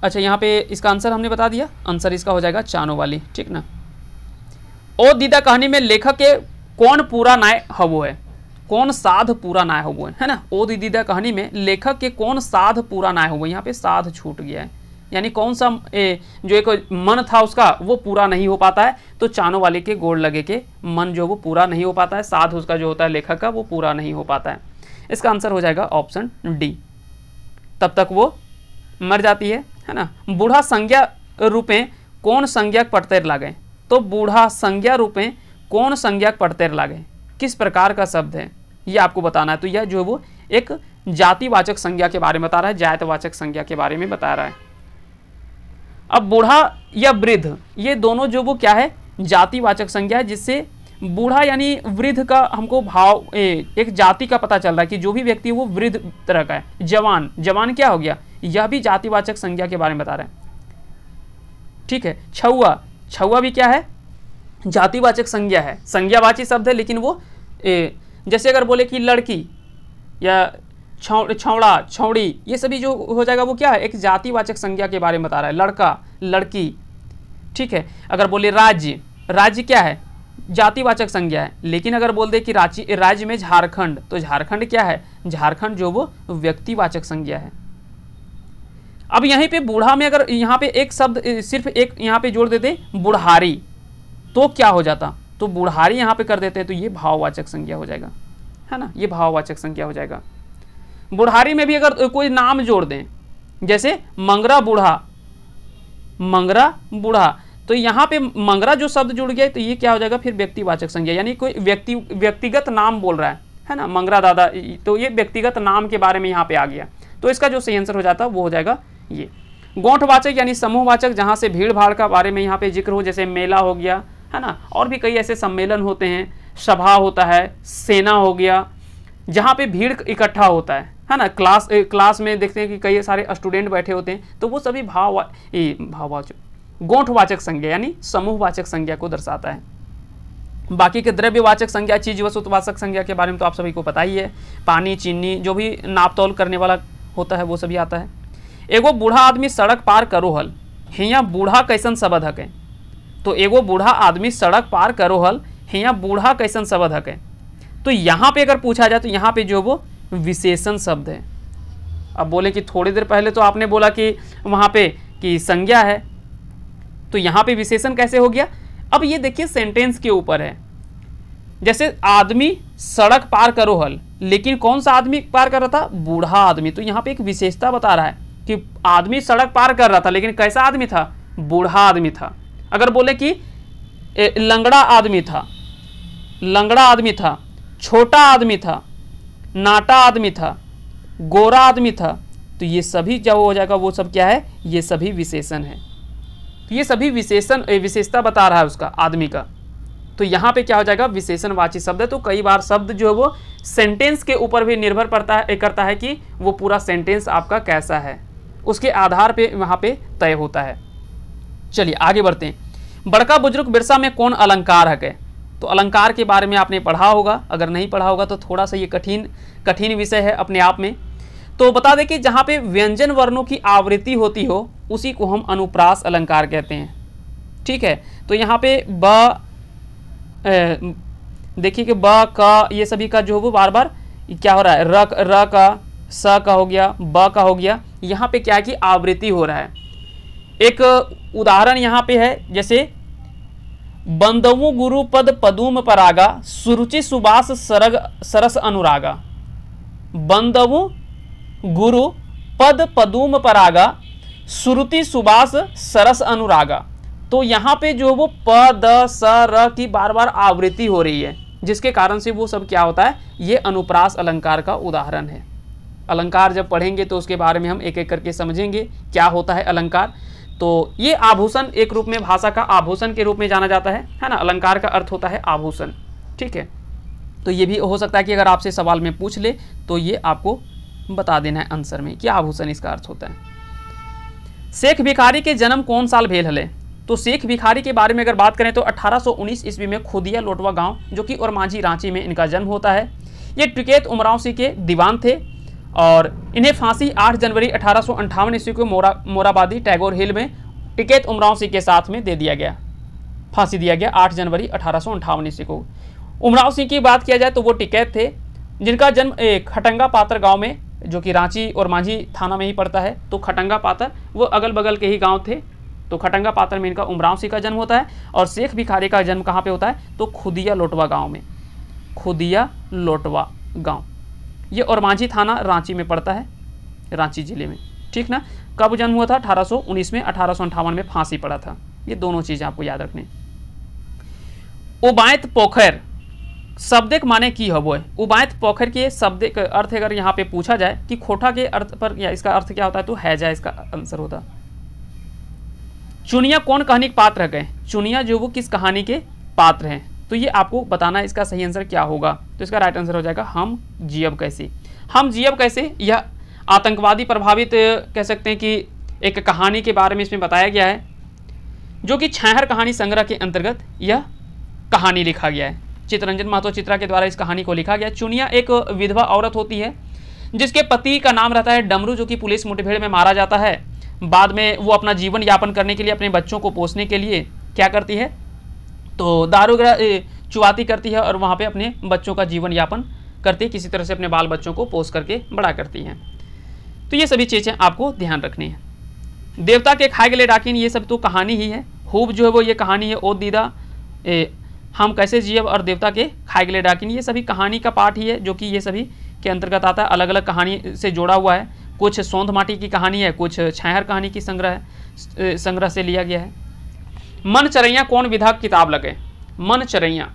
अच्छा यहाँ पे इसका आंसर हमने बता दिया आंसर इसका हो जाएगा चानो वाली ठीक ना ओ दीदा कहानी में लेखक के कौन पूरा नाय हबो है कौन साध पूरा नाय हबो है ना ओ दीदी दा कहानी में लेखक के कौन साध पूरा नाय हो यहाँ पे साध छूट गया है यानी कौन सा ए, जो एक मन था उसका वो पूरा नहीं हो पाता है तो चानो वाले के गोड़ लगे के मन जो वो पूरा नहीं हो पाता है साध उसका जो होता है लेखक का वो पूरा नहीं हो पाता है इसका आंसर हो जाएगा ऑप्शन डी तब तक वो मर जाती है है ना बूढ़ा संज्ञा रूपें कौन संज्ञा पटतेर लागे तो बूढ़ा संज्ञा रूपें कौन संज्ञक पड़तेर लागे किस प्रकार का शब्द है ये आपको बताना है तो यह जो है वो एक जातिवाचक संज्ञा के बारे में बता रहा है जातवाचक संज्ञा के बारे में बता रहा है अब बूढ़ा या वृद्ध ये दोनों जो वो क्या है जातिवाचक संज्ञा है जिससे बूढ़ा यानी वृद्ध का हमको भाव ए, एक जाति का पता चल रहा है कि जो भी व्यक्ति वो वृद्ध तरह का है जवान जवान क्या हो गया यह भी जातिवाचक संज्ञा के बारे में बता रहा है ठीक है छुआ छुआ भी क्या है जातिवाचक संज्ञा है संज्ञावाची शब्द है लेकिन वो ए, जैसे अगर बोले कि लड़की या छौड़ा छौड़ा छौड़ी ये सभी जो हो जाएगा वो क्या है एक जातिवाचक संज्ञा के बारे में बता रहा है लड़का लड़की ठीक है अगर बोले राज्य राज्य क्या है जातिवाचक संज्ञा है लेकिन अगर बोल दे कि रांची राज्य में झारखंड तो झारखंड क्या है झारखंड जो वो व्यक्तिवाचक संज्ञा है अब यहीं पे बूढ़ा में अगर यहाँ पे एक शब्द सिर्फ एक यहाँ पे जोड़ देते बुढ़ारी तो क्या हो जाता तो बुढ़ारी यहाँ पे कर देते हैं तो ये भाववाचक संज्ञा हो जाएगा है ना ये भाववाचक संज्ञा हो जाएगा बुढ़ारी में भी अगर कोई नाम जोड़ दें जैसे मंगरा बूढ़ा मंगरा बूढ़ा तो यहाँ पे मंगरा जो शब्द जुड़ गया तो ये क्या हो जाएगा फिर व्यक्तिवाचक संज्ञा यानी कोई व्यक्ति व्यक्तिगत नाम बोल रहा है है ना मंगरा दादा तो ये व्यक्तिगत नाम के बारे में यहाँ पे आ गया तो इसका जो सही आंसर हो जाता है वो हो जाएगा ये गौठवाचक यानी समूहवाचक जहाँ से भीड़ भाड़ का बारे में यहाँ पे जिक्र हो जैसे मेला हो गया है ना और भी कई ऐसे सम्मेलन होते हैं सभा होता है सेना हो गया जहाँ पे भीड़ इकट्ठा होता है है ना क्लास ए, क्लास में देखते हैं कि कई सारे स्टूडेंट बैठे होते हैं तो वो सभी भाव भाववाचक गोठवाचक संज्ञा यानी समूहवाचक संज्ञा को दर्शाता है बाकी के द्रव्यवाचक संज्ञा चीज वसुतवाचक संज्ञा के बारे में तो आप सभी को पता ही है पानी चीनी जो भी नापतौल करने वाला होता है वो सभी आता है एगो बूढ़ा आदमी सड़क पार करो हल हियाँ बूढ़ा कैसन शब्द हकें तो एगो बूढ़ा आदमी सड़क पार करो हल हिया बूढ़ा कैसन शब्द हकें तो यहाँ पे अगर पूछा जाए तो यहाँ पे जो वो विशेषण शब्द है अब बोले कि थोड़ी देर पहले तो आपने बोला कि वहाँ पे कि संज्ञा है तो यहाँ पे विशेषण कैसे हो गया अब ये देखिए सेंटेंस के ऊपर है जैसे आदमी सड़क पार करो हल लेकिन कौन सा आदमी पार कर रहा था बूढ़ा आदमी तो यहाँ पे एक विशेषता बता रहा है कि आदमी सड़क पार कर रहा था लेकिन कैसा आदमी था बूढ़ा आदमी था अगर बोले कि लंगड़ा आदमी था लंगड़ा आदमी था छोटा आदमी था नाटा आदमी था गोरा आदमी था तो ये सभी जब हो जाएगा वो सब क्या है ये सभी विशेषण है तो ये सभी विशेषण विशेषता बता रहा है उसका आदमी का तो यहाँ पे क्या हो जाएगा विशेषणवाची शब्द है तो कई बार शब्द जो है वो सेंटेंस के ऊपर भी निर्भर पड़ता है करता है कि वो पूरा सेंटेंस आपका कैसा है उसके आधार पे वहाँ पे तय होता है चलिए आगे बढ़ते हैं बड़का बुजुर्ग बिरसा में कौन अलंकार है तो अलंकार के बारे में आपने पढ़ा होगा अगर नहीं पढ़ा होगा तो थोड़ा सा ये कठिन कठिन विषय है अपने आप में तो बता दें कि जहाँ पे व्यंजन वर्णों की आवृत्ति होती हो उसी को हम अनुप्रास अलंकार कहते हैं ठीक है तो यहाँ पे ब देखिए कि ब क ये सभी का जो है वो बार बार क्या हो रहा है र र का स का हो गया ब का हो गया यहाँ पे क्या है कि आवृत्ति हो रहा है एक उदाहरण यहाँ पे है जैसे बंदवु गुरु पद पदुम परागा सुरुचि सुबास सरग सरस अनुरागा बंदवु गुरु पद पदुम परागा सुरुति सुबास सरस अनुरागा तो यहाँ पे जो वो प द स र की बार बार आवृत्ति हो रही है जिसके कारण से वो सब क्या होता है ये अनुप्रास अलंकार का उदाहरण है अलंकार जब पढ़ेंगे तो उसके बारे में हम एक एक करके समझेंगे क्या होता है अलंकार तो ये आभूषण एक रूप में भाषा का आभूषण के रूप में जाना जाता है है ना अलंकार का अर्थ होता है आभूषण ठीक है तो ये भी हो सकता है कि अगर आपसे सवाल में पूछ ले तो ये आपको बता देना है आंसर में कि आभूषण इसका अर्थ होता है शेख भिखारी के जन्म कौन साल भेल हले तो शेख भिखारी के बारे में अगर बात करें तो 1819 ईस्वी में खुदिया लोटवा गांव जो कि और मांझी रांची में इनका जन्म होता है ये टिकेत उमराव सिंह के दीवान थे और इन्हें फांसी 8 जनवरी अठारह ईस्वी को मोरा मोराबादी टैगोर हिल में टिकेत सिंह के साथ में दे दिया गया फांसी दिया गया 8 जनवरी अठारह ईस्वी को उमराव सिंह की बात किया जाए तो वो टिकैत थे जिनका जन्म खटंगा पात्र गांव में जो कि रांची और मांझी थाना में ही पड़ता है तो खटंगा पात्र वो अगल बगल के ही गाँव थे तो खटंगा पात्र में इनका उमराव सिंह का जन्म होता है और शेख भिखारी का जन्म कहाँ पर होता है तो खुदिया लोटवा गाँव में खुदिया लोटवा गाँव ये और मांझी थाना रांची में पड़ता है रांची जिले में ठीक ना कब जन्म हुआ था 1819 में अठारह में फांसी पड़ा था ये दोनों चीज़ें आपको याद रखने उबायत पोखर शब्द के माने की हो है उबायत पोखर के शब्द अर्थ अगर यहाँ पे पूछा जाए कि खोटा के अर्थ पर या इसका अर्थ क्या होता है तो है जाए इसका आंसर होता चुनिया कौन कहानी के पात्र गए चुनिया जो वो किस कहानी के पात्र हैं तो ये आपको बताना है इसका सही आंसर क्या होगा तो इसका राइट आंसर हो जाएगा हम जियब कैसे हम जियब कैसे यह आतंकवादी प्रभावित कह सकते हैं कि एक कहानी के बारे में इसमें बताया गया है जो कि छहर कहानी संग्रह के अंतर्गत यह कहानी लिखा गया है चित्ररंजन महतो चित्रा के द्वारा इस कहानी को लिखा गया चुनिया एक विधवा औरत होती है जिसके पति का नाम रहता है डमरू जो कि पुलिस मुठभेड़ में मारा जाता है बाद में वो अपना जीवन यापन करने के लिए अपने बच्चों को पोसने के लिए क्या करती है तो दारू वगैरह चुवाती करती है और वहाँ पे अपने बच्चों का जीवन यापन करती है किसी तरह से अपने बाल बच्चों को पोस करके बड़ा करती हैं तो ये सभी चीज़ें आपको ध्यान रखनी है देवता के खाए गले डाकिन ये सब तो कहानी ही है खूब जो है वो ये कहानी है ओ दीदा ए, हम कैसे जिए और देवता के खाए गले डाकिन ये सभी कहानी का पार्ट ही है जो कि ये सभी के अंतर्गत आता है अलग अलग कहानी से जोड़ा हुआ है कुछ सौंध माटी की कहानी है कुछ छैहर कहानी की संग्रह संग्रह से लिया गया है मन चरैया कौन विधा किताब लगे मन चरैया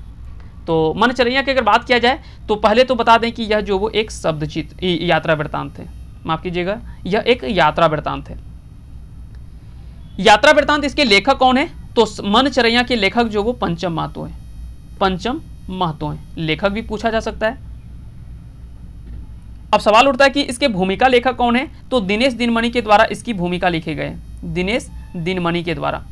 तो मन चरैया की अगर बात किया जाए तो पहले तो बता दें कि यह जो वो एक चित यात्रा वृत्तांत है माफ कीजिएगा यह एक यात्रा वृत्तांत है यात्रा वृत्तांत इसके लेखक कौन है तो मन चरैया के लेखक जो वो पंचम महत्व है पंचम महतो है लेखक भी पूछा जा सकता है अब सवाल उठता है कि इसके भूमिका लेखक कौन है तो दिनेश दिनमणि के द्वारा इसकी भूमिका लिखे गए दिनेश दिनमणि के द्वारा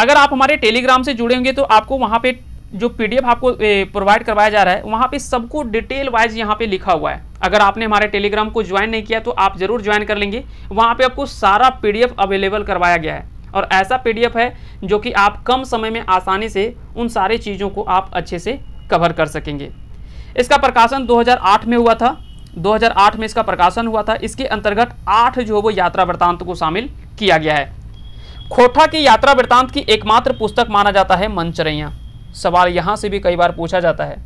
अगर आप हमारे टेलीग्राम से जुड़ेंगे तो आपको वहाँ पे जो पीडीएफ आपको प्रोवाइड करवाया जा रहा है वहाँ पे सबको डिटेल वाइज यहाँ पे लिखा हुआ है अगर आपने हमारे टेलीग्राम को ज्वाइन नहीं किया तो आप ज़रूर ज्वाइन कर लेंगे वहाँ पे आपको सारा पी अवेलेबल करवाया गया है और ऐसा पी है जो कि आप कम समय में आसानी से उन सारे चीज़ों को आप अच्छे से कवर कर सकेंगे इसका प्रकाशन दो में हुआ था 2008 में इसका प्रकाशन हुआ था इसके अंतर्गत आठ जो वो यात्रा वृत्तांत को शामिल किया गया है खोटा की यात्रा वृतांत की एकमात्र पुस्तक माना जाता है मंचरैया सवाल यहाँ से भी कई बार पूछा जाता है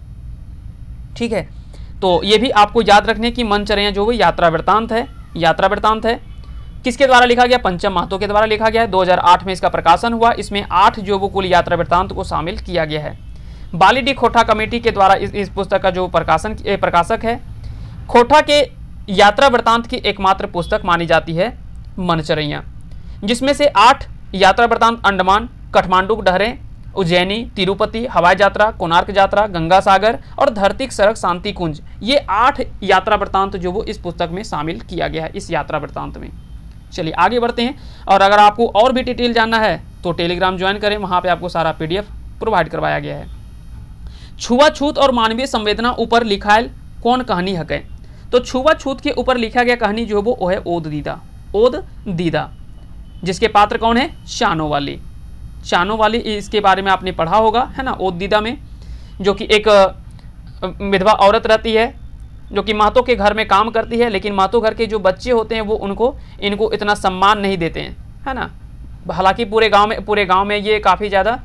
ठीक है तो ये भी आपको याद रखने की मंचरैया जो हुई यात्रा वृतांत है यात्रा वृतांत है किसके द्वारा लिखा गया पंचम महतो के द्वारा लिखा गया है 2008 में इसका प्रकाशन हुआ इसमें आठ जो कुल यात्रा वृतांत को शामिल किया गया है बाली डी कमेटी के द्वारा इस, इस पुस्तक का जो प्रकाशन प्रकाशक है खोठा के यात्रा वृतांत की एकमात्र पुस्तक मानी जाती है मनचरैया जिसमें से आठ यात्रा वृतांत अंडमान काठमांडू डहरे उज्जैनी तिरुपति हवाई यात्रा कोणार्क यात्रा गंगा सागर और धरती सड़क शांति कुंज ये आठ यात्रा वृतांत जो वो इस पुस्तक में शामिल किया गया है इस यात्रा वृतांत में चलिए आगे बढ़ते हैं और अगर आपको और भी डिटेल जानना है तो टेलीग्राम ज्वाइन करें वहाँ पे आपको सारा पीडीएफ प्रोवाइड करवाया गया है छुआछूत और मानवीय संवेदना ऊपर लिखायल कौन कहानी हकें तो छुआछूत के ऊपर लिखा गया कहानी जो है वो है ओद दीदा ओद दीदा जिसके पात्र कौन है शानो वाली शानो वाली इसके बारे में आपने पढ़ा होगा है ना ओदीदा में जो कि एक विधवा औरत रहती है जो कि मातों के घर में काम करती है लेकिन मातों घर के जो बच्चे होते हैं वो उनको इनको इतना सम्मान नहीं देते हैं है ना हालांकि पूरे गांव में पूरे गांव में ये काफ़ी ज़्यादा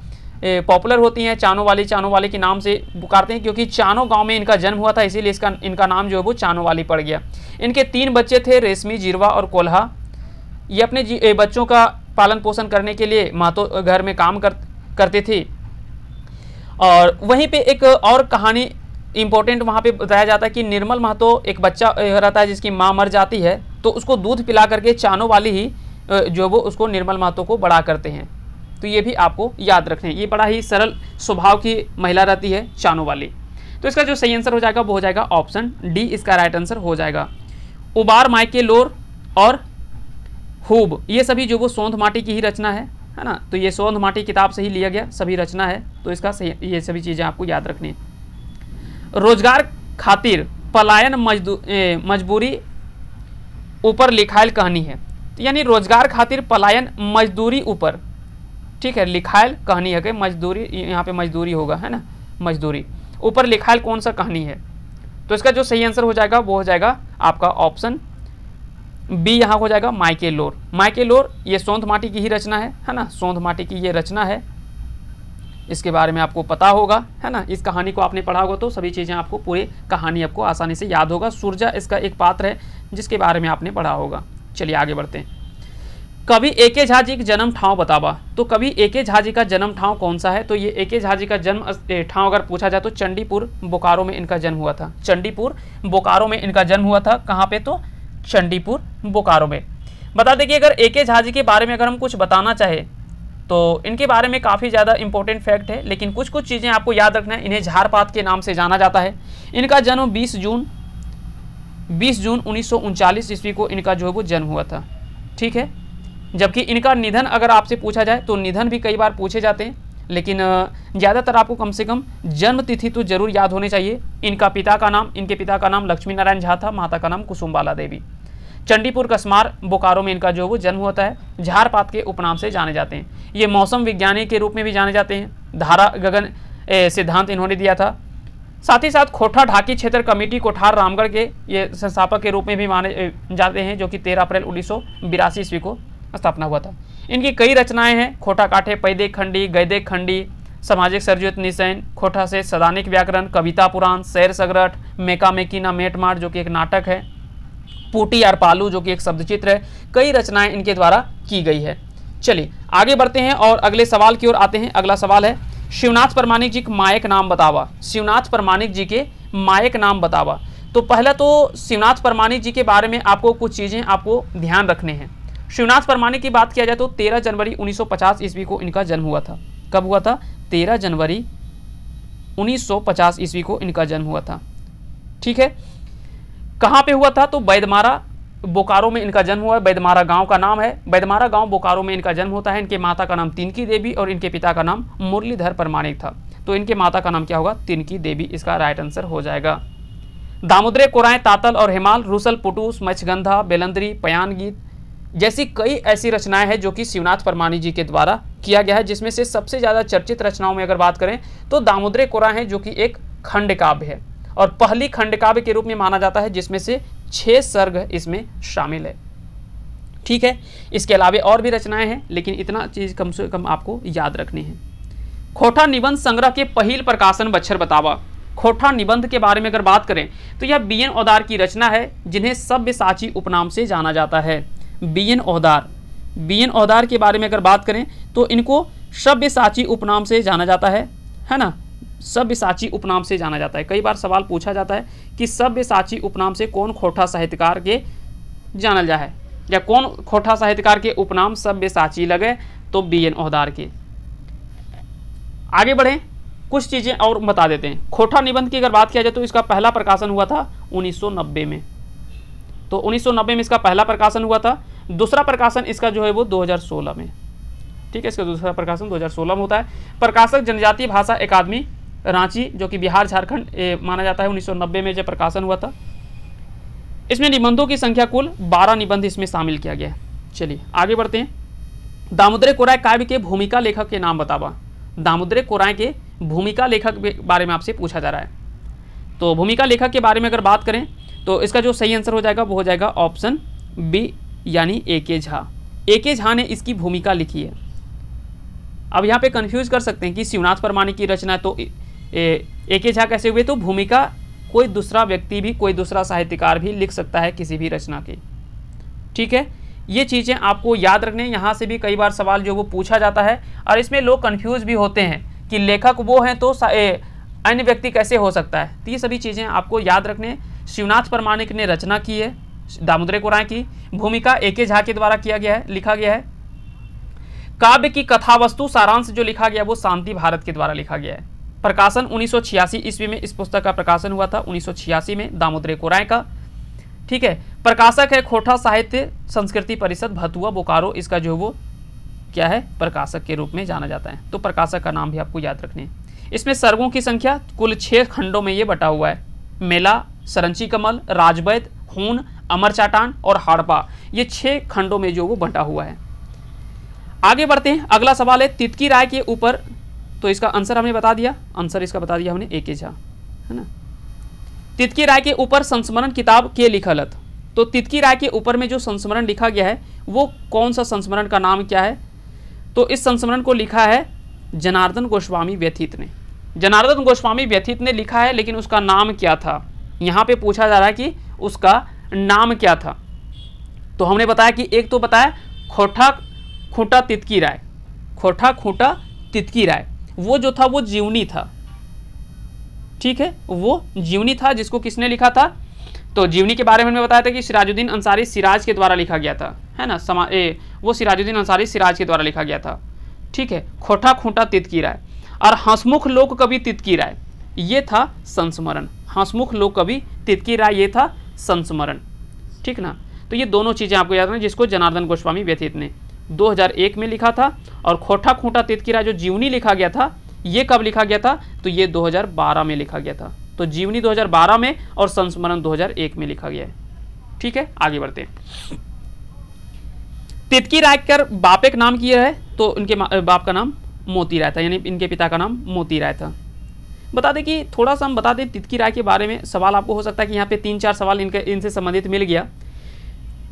पॉपुलर होती हैं चानो वाली चानो वाली के नाम से पुकारते हैं क्योंकि चानो गांव में इनका जन्म हुआ था इसीलिए इसका इनका नाम जो है वो चानो वाली पड़ गया इनके तीन बच्चे थे रेशमी जीरवा और कोल्हा ये अपने जी बच्चों का पालन पोषण करने के लिए मातो घर में काम कर करते थे और वहीं पे एक और कहानी इम्पोर्टेंट वहाँ पे बताया जाता है कि निर्मल महतो एक बच्चा रहता है जिसकी माँ मर जाती है तो उसको दूध पिला करके चानों वाली ही जो वो उसको निर्मल महतो को बड़ा करते हैं तो ये भी आपको याद रखें ये बड़ा ही सरल स्वभाव की महिला रहती है चानों वाली तो इसका जो सही आंसर हो जाएगा वो हो जाएगा ऑप्शन डी इसका राइट आंसर हो जाएगा उबार माइके लोर और हुब ये सभी जो वो सौंध माटी की ही रचना है है ना तो ये सौंध माटी किताब से ही लिया गया सभी रचना है तो इसका सही ये सभी चीज़ें आपको याद रखनी है रोजगार खातिर पलायन मजबूरी ऊपर लिखायल कहानी है तो यानी रोजगार खातिर पलायन मजदूरी ऊपर ठीक है लिखायल कहानी है कि मजदूरी यहाँ पे मजदूरी होगा है ना मजदूरी ऊपर लिखायल कौन सा कहानी है तो इसका जो सही आंसर हो जाएगा वो हो जाएगा आपका ऑप्शन बी यहाँ हो जाएगा माइकेलोर माइकेलोर ये सौंध माटी की ही रचना है है ना सौंध माटी की ये रचना है इसके बारे में आपको पता होगा है ना इस कहानी को आपने पढ़ा होगा तो सभी चीज़ें आपको पूरी कहानी आपको आसानी से याद होगा सूर्जा इसका एक पात्र है जिसके बारे में आपने पढ़ा होगा चलिए आगे बढ़ते हैं कभी ए के झा जी का जन्म ठाव बतावा तो कभी ए के झा जी का जन्म ठाव कौन सा है तो ये ए के झा जी का जन्म ठाव अगर पूछा जाए तो चंडीपुर बोकारो में इनका जन्म हुआ था चंडीपुर बोकारो में इनका जन्म हुआ था कहाँ पे तो चंडीपुर बोकारो में बता दें कि अगर ए के झाजी के बारे में अगर हम कुछ बताना चाहें तो इनके बारे में काफ़ी ज़्यादा इंपॉर्टेंट फैक्ट है लेकिन कुछ कुछ चीज़ें आपको याद रखना है इन्हें झारपात के नाम से जाना जाता है इनका जन्म 20 जून 20 जून उन्नीस ईस्वी को इनका जो है वो जन्म हुआ था ठीक है जबकि इनका निधन अगर आपसे पूछा जाए तो निधन भी कई बार पूछे जाते हैं लेकिन ज़्यादातर आपको कम से कम जन्म तिथि तो जरूर याद होने चाहिए इनका पिता का नाम इनके पिता का नाम लक्ष्मी नारायण झा था माता का नाम कुसुम्बाला देवी चंडीपुर कस्मार बोकारो में इनका जो वो जन्म होता है झारपात के उपनाम से जाने जाते हैं ये मौसम विज्ञानी के रूप में भी जाने जाते हैं धारा गगन सिद्धांत इन्होंने दिया था साथ ही साथ खोठा ढाकी क्षेत्र कमेटी कोठार रामगढ़ के ये संस्थापक के रूप में भी माने जाते हैं जो कि तेरह अप्रैल उन्नीस ईस्वी को स्थापना हुआ था इनकी कई रचनाएं हैं खोटा काठे पैदे खंडी गैदे खंडी सामाजिक सरजुत निशैन खोटा से सदानिक व्याकरण कविता पुराण सैर सगरठ मेका मेकी मेट मार जो कि एक नाटक है पूटी और पालू जो कि एक शब्दचित्र है कई रचनाएं इनके द्वारा की गई है चलिए आगे बढ़ते हैं और अगले सवाल की ओर आते हैं अगला सवाल है शिवनाथ परमाणिक जी मायक नाम बतावा शिवनाथ परमाणिक जी के मायक नाम बतावा तो पहला तो शिवनाथ प्रमाणिक जी के बारे में आपको कुछ चीज़ें आपको ध्यान रखने हैं शिवनाथ परमाने की बात किया जाए तो 13 जनवरी 1950 ईस्वी को इनका जन्म हुआ था कब हुआ था 13 जनवरी 1950 ईस्वी को इनका जन्म हुआ था ठीक है कहाँ पे हुआ था तो बैदमारा बोकारो में इनका जन्म हुआ है बैदमारा गांव का नाम है बैदमारा गांव बोकारो में इनका जन्म होता है इनके माता का नाम तिनकी देवी और इनके पिता का नाम मुरलीधर परमाणिक था तो इनके माता का नाम क्या होगा तिनकी देवी इसका राइट आंसर हो जाएगा दामोदरे कोराएं तातल और हिमाल रूसल पुटूस मच्छगंधा बेलंदरी पयानगीत जैसी कई ऐसी रचनाएं हैं जो कि शिवनाथ परमानी जी के द्वारा किया गया है जिसमें से सबसे ज़्यादा चर्चित रचनाओं में अगर बात करें तो दामोदरे कोरा है जो कि एक खंड काव्य है और पहली खंड काव्य के रूप में माना जाता है जिसमें से छः सर्ग इसमें शामिल है ठीक है इसके अलावा और भी रचनाएं हैं लेकिन इतना चीज़ कम से कम आपको याद रखनी है खोठा निबंध संग्रह के पहल प्रकाशन बच्छर बतावा खोठा निबंध के बारे में अगर बात करें तो यह बी एन औदार की रचना है जिन्हें सभ्य साची उपनाम से जाना जाता है B N Ohdar B N Ohdar के बारे में अगर बात करें तो इनको साची उपनाम से जाना जाता है है ना साची उपनाम से जाना जाता है कई बार सवाल पूछा जाता है कि सभ्य साची उपनाम से कौन खोटा साहित्यकार के जाना जाए या कौन खोटा साहित्यकार के उपनाम सभ्य साची लगे तो बी एन ओहदार के आगे बढ़ें कुछ चीज़ें और बता देते हैं खोटा निबंध की अगर बात किया जाए तो इसका पहला प्रकाशन हुआ था 1990 में तो 1990 में इसका पहला प्रकाशन हुआ था दूसरा प्रकाशन इसका जो है वो 2016 में ठीक है इसका दूसरा प्रकाशन 2016 में होता है प्रकाशक जनजातीय भाषा अकादमी रांची जो कि बिहार झारखंड माना जाता है 1990 में जब प्रकाशन हुआ था इसमें निबंधों की संख्या कुल 12 निबंध इसमें शामिल किया गया है चलिए आगे बढ़ते हैं दामोदरे कोराय काव्य के भूमिका लेखक के नाम बतावा दामोदरे कोराय के भूमिका लेखक के बारे में आपसे पूछा जा रहा है तो भूमिका लेखक के बारे में अगर बात करें तो इसका जो सही आंसर हो जाएगा वो हो जाएगा ऑप्शन बी यानी ए के झा ए के झा ने इसकी भूमिका लिखी है अब यहाँ पे कंफ्यूज कर सकते हैं कि शिवनाथ परमाणी की रचना तो ए के झा कैसे हुए तो भूमिका कोई दूसरा व्यक्ति भी कोई दूसरा साहित्यकार भी लिख सकता है किसी भी रचना की ठीक है ये चीज़ें आपको याद रखने यहाँ से भी कई बार सवाल जो वो पूछा जाता है और इसमें लोग कन्फ्यूज़ भी होते हैं कि लेखक वो हैं तो अन्य व्यक्ति कैसे हो सकता है तो ये सभी चीज़ें आपको याद रखने शिवनाथ प्रमाणिक ने रचना की है दामोदर को राय की भूमिका ए के झा के द्वारा किया गया है लिखा गया है काव्य की कथा वस्तु सारांश जो लिखा गया वो शांति भारत के द्वारा लिखा गया है प्रकाशन उन्नीस ईस्वी में इस पुस्तक का प्रकाशन हुआ था उन्नीस में दामोदर को राय का ठीक है प्रकाशक है खोटा साहित्य संस्कृति परिषद भतुआ बोकारो इसका जो वो क्या है प्रकाशक के रूप में जाना जाता है तो प्रकाशक का नाम भी आपको याद रखने इसमें सर्गों की संख्या कुल छह खंडों में ये बटा हुआ है मेला सरंची कमल राजबैत हून अमर चाटान और हाड़पा ये छह खंडों में जो वो बंटा हुआ है आगे बढ़ते हैं अगला सवाल है तितकी राय के ऊपर तो इसका आंसर हमने बता दिया आंसर इसका बता दिया हमने एक झा है ना तितकी राय के ऊपर संस्मरण किताब के लिखलत तो तितकी राय के ऊपर में जो संस्मरण लिखा गया है वो कौन सा संस्मरण का नाम क्या है तो इस संस्मरण को लिखा है जनार्दन गोस्वामी व्यथित ने जनार्दन गोस्वामी व्यथित ने लिखा है लेकिन उसका नाम क्या था यहाँ पे पूछा जा रहा है कि उसका नाम क्या था तो हमने बताया कि एक तो बताया खोटा खूंटा तितकी राय खोटा खूंटा तितकी राय वो जो था वो जीवनी था ठीक है वो जीवनी था जिसको किसने लिखा था तो जीवनी के बारे में हमने बताया था कि सिराजुद्दीन अंसारी सिराज के द्वारा लिखा गया था है ना समा ए, वो सिराजुद्दीन अंसारी सिराज के द्वारा लिखा गया था ठीक है खोटा खूंटा तितकी राय और हंसमुख लोक कवि तितकी राय ये था संस्मरण हंसमुख लोक कवि तितकी राय ये था संस्मरण ठीक ना तो ये दोनों चीज़ें आपको याद रखना जिसको जनार्दन गोस्वामी व्यतीत ने 2001 में लिखा था और खोटा खूंटा तितकी राय जो जीवनी लिखा गया था ये कब लिखा गया था तो ये 2012 में लिखा गया था तो जीवनी 2012 में और संस्मरण 2001 में लिखा गया है ठीक है आगे बढ़ते हैं तितकी राय कर बापे का नाम किया है तो उनके बाप का नाम मोती राय था यानी इनके पिता का नाम मोती राय था बता दें कि थोड़ा सा हम बता दें तितकी राय के बारे में सवाल आपको हो सकता है कि यहाँ पे तीन चार सवाल इनके इनसे संबंधित मिल गया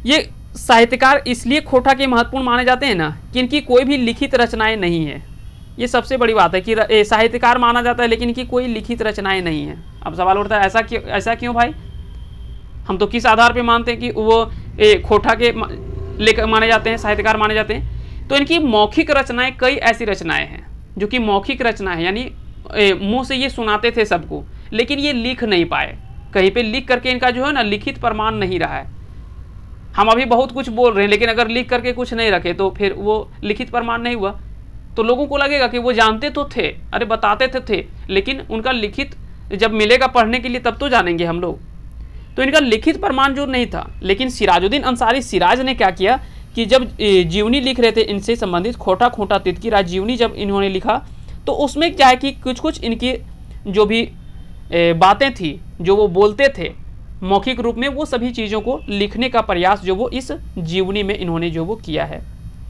ये साहित्यकार इसलिए खोटा के महत्वपूर्ण माने जाते हैं ना कि इनकी कोई भी लिखित रचनाएं नहीं है ये सबसे बड़ी बात है कि साहित्यकार माना जाता है लेकिन इनकी कोई लिखित रचनाएँ नहीं है अब सवाल उठता है ऐसा क्यों ऐसा क्यों भाई हम तो किस आधार पर मानते हैं कि वो ए, खोटा के लेकर माने जाते हैं साहित्यकार माने जाते हैं तो इनकी मौखिक रचनाएं कई ऐसी रचनाएं हैं जो कि मौखिक रचना है यानी मुंह से ये सुनाते थे सबको लेकिन ये लिख नहीं पाए कहीं पे लिख करके इनका जो है ना लिखित प्रमाण नहीं रहा है हम अभी बहुत कुछ बोल रहे हैं लेकिन अगर लिख करके कुछ नहीं रखे तो फिर वो लिखित प्रमाण नहीं हुआ तो लोगों को लगेगा कि वो जानते तो थे अरे बताते तो थे लेकिन उनका लिखित जब मिलेगा पढ़ने के लिए तब तो जानेंगे हम लोग तो इनका लिखित प्रमाण जो नहीं था लेकिन सिराजुद्दीन अंसारी सिराज ने क्या किया कि जब जीवनी लिख रहे थे इनसे संबंधित खोटा खोटा तितकी राज जीवनी जब इन्होंने लिखा तो उसमें क्या है कि कुछ कुछ इनकी जो भी बातें थी जो वो बोलते थे मौखिक रूप में वो सभी चीज़ों को लिखने का प्रयास जो वो इस जीवनी में इन्होंने जो वो किया है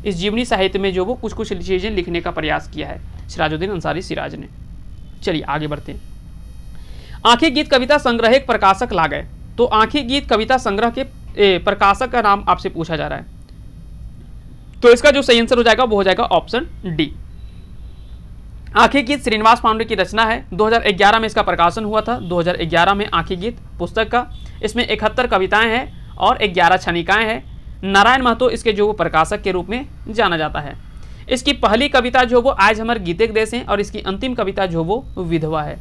इस जीवनी साहित्य में जो वो कुछ कुछ चीज़ें लिखने का प्रयास किया है सिराजुद्दीन अंसारी सिराज ने चलिए आगे बढ़ते हैं आंखें गीत कविता संग्रह एक प्रकाशक ला गए तो आंखें गीत कविता संग्रह के प्रकाशक का नाम आपसे पूछा जा रहा है तो इसका जो सही आंसर हो जाएगा वो हो जाएगा ऑप्शन डी आंखें गीत श्रीनिवास पांडे की रचना है 2011 में इसका प्रकाशन हुआ था 2011 में आंखें गीत पुस्तक का इसमें इकहत्तर कविताएं हैं और 11 छनिकाएं हैं नारायण महतो इसके जो वो प्रकाशक के रूप में जाना जाता है इसकी पहली कविता जो वो आज हमारे गीते देश हैं और इसकी अंतिम कविता जो वो विधवा है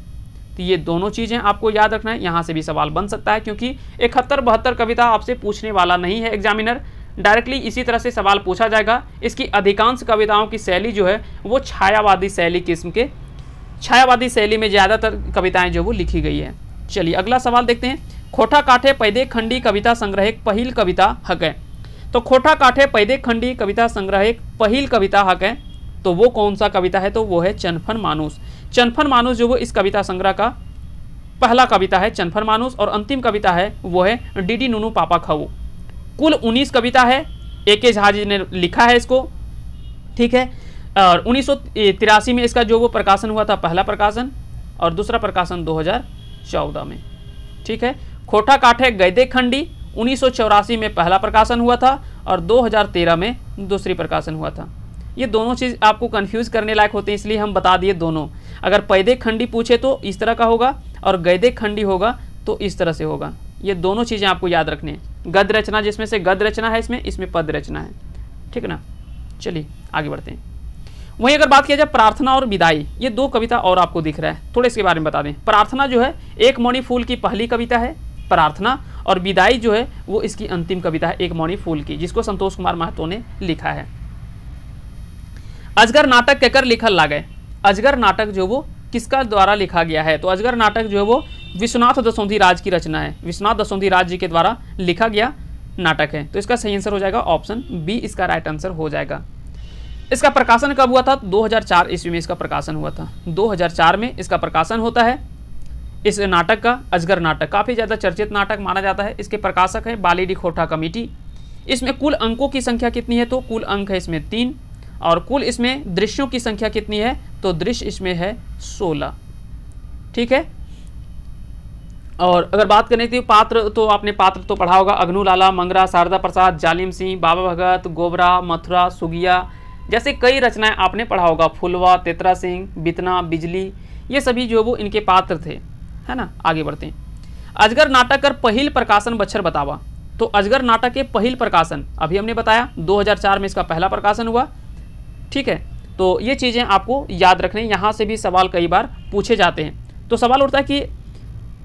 तो ये दोनों चीज़ें आपको याद रखना है यहाँ से भी सवाल बन सकता है क्योंकि इकहत्तर बहत्तर कविता आपसे पूछने वाला नहीं है एग्जामिनर डायरेक्टली इसी तरह से सवाल पूछा जाएगा इसकी अधिकांश कविताओं की शैली जो है वो छायावादी शैली किस्म के छायावादी शैली में ज़्यादातर कविताएं जो वो लिखी गई है चलिए अगला सवाल देखते हैं खोटा काठे पैदे खंडी कविता संग्रहिक पहल कविता हक है तो खोटा काठे पैदे खंडी कविता संग्रहिक पहल कविता हक है तो वो कौन सा कविता है तो वो है चनफन मानूस चनफन मानूस जो वो इस कविता संग्रह का पहला कविता है चनफन मानूस और अंतिम कविता है वो है डीडी नूनू पापा खाऊ कुल 19 कविता है ए के झा जी ने लिखा है इसको ठीक है और उन्नीस में इसका जो वो प्रकाशन हुआ था पहला प्रकाशन और दूसरा प्रकाशन 2014 में ठीक है खोटा काठे गैदे खंडी उन्नीस में पहला प्रकाशन हुआ था और 2013 में दूसरी प्रकाशन हुआ था ये दोनों चीज़ आपको कंफ्यूज करने लायक होते हैं इसलिए हम बता दिए दोनों अगर पैदे खंडी पूछे तो इस तरह का होगा और गैदे खंडी होगा तो इस तरह से होगा ये दोनों चीज़ें आपको याद रखनी है गद रचना जिसमें से गद रचना है इसमें इसमें पद रचना है ठीक है ना चलिए आगे बढ़ते हैं वहीं अगर बात किया जाए प्रार्थना और विदाई ये दो कविता और आपको दिख रहा है थोड़े इसके बारे में बता दें प्रार्थना जो है एक मौनी फूल की पहली कविता है प्रार्थना और विदाई जो है वो इसकी अंतिम कविता है एक मौनी फूल की जिसको संतोष कुमार महतो ने लिखा है अजगर नाटक कहकर लिखल गए अजगर नाटक जो वो किसका द्वारा लिखा गया है तो अजगर नाटक जो है वो विश्वनाथ दसौंधी राज की रचना है विश्वनाथ दसौंधी राज जी के द्वारा लिखा गया नाटक है तो इसका सही आंसर हो जाएगा ऑप्शन बी इसका राइट आंसर हो जाएगा इसका प्रकाशन कब हुआ था 2004 ईस्वी में इसका प्रकाशन हुआ था 2004 में इसका प्रकाशन होता है इस नाटक का अजगर नाटक काफ़ी ज़्यादा चर्चित नाटक माना जाता है इसके प्रकाशक है बालीडी खोठा कमेटी इसमें कुल अंकों की संख्या कितनी है तो कुल अंक है इसमें तीन और कुल इसमें दृश्यों की संख्या कितनी है तो दृश्य इसमें है सोलह ठीक है और अगर बात करें तो पात्र तो आपने पात्र तो पढ़ा होगा अग्नुलाला मंगरा शारदा प्रसाद जालिम सिंह बाबा भगत गोबरा मथुरा सुगिया जैसे कई रचनाएं आपने पढ़ा होगा फुलवा तेतरा सिंह बितना बिजली ये सभी जो वो इनके पात्र थे है ना आगे बढ़ते हैं अजगर नाटक कर पहल प्रकाशन बच्छर बतावा तो अजगर नाटक के पहल प्रकाशन अभी हमने बताया 2004 में इसका पहला प्रकाशन हुआ ठीक है तो ये चीज़ें आपको याद रखने यहाँ से भी सवाल कई बार पूछे जाते हैं तो सवाल उठता है कि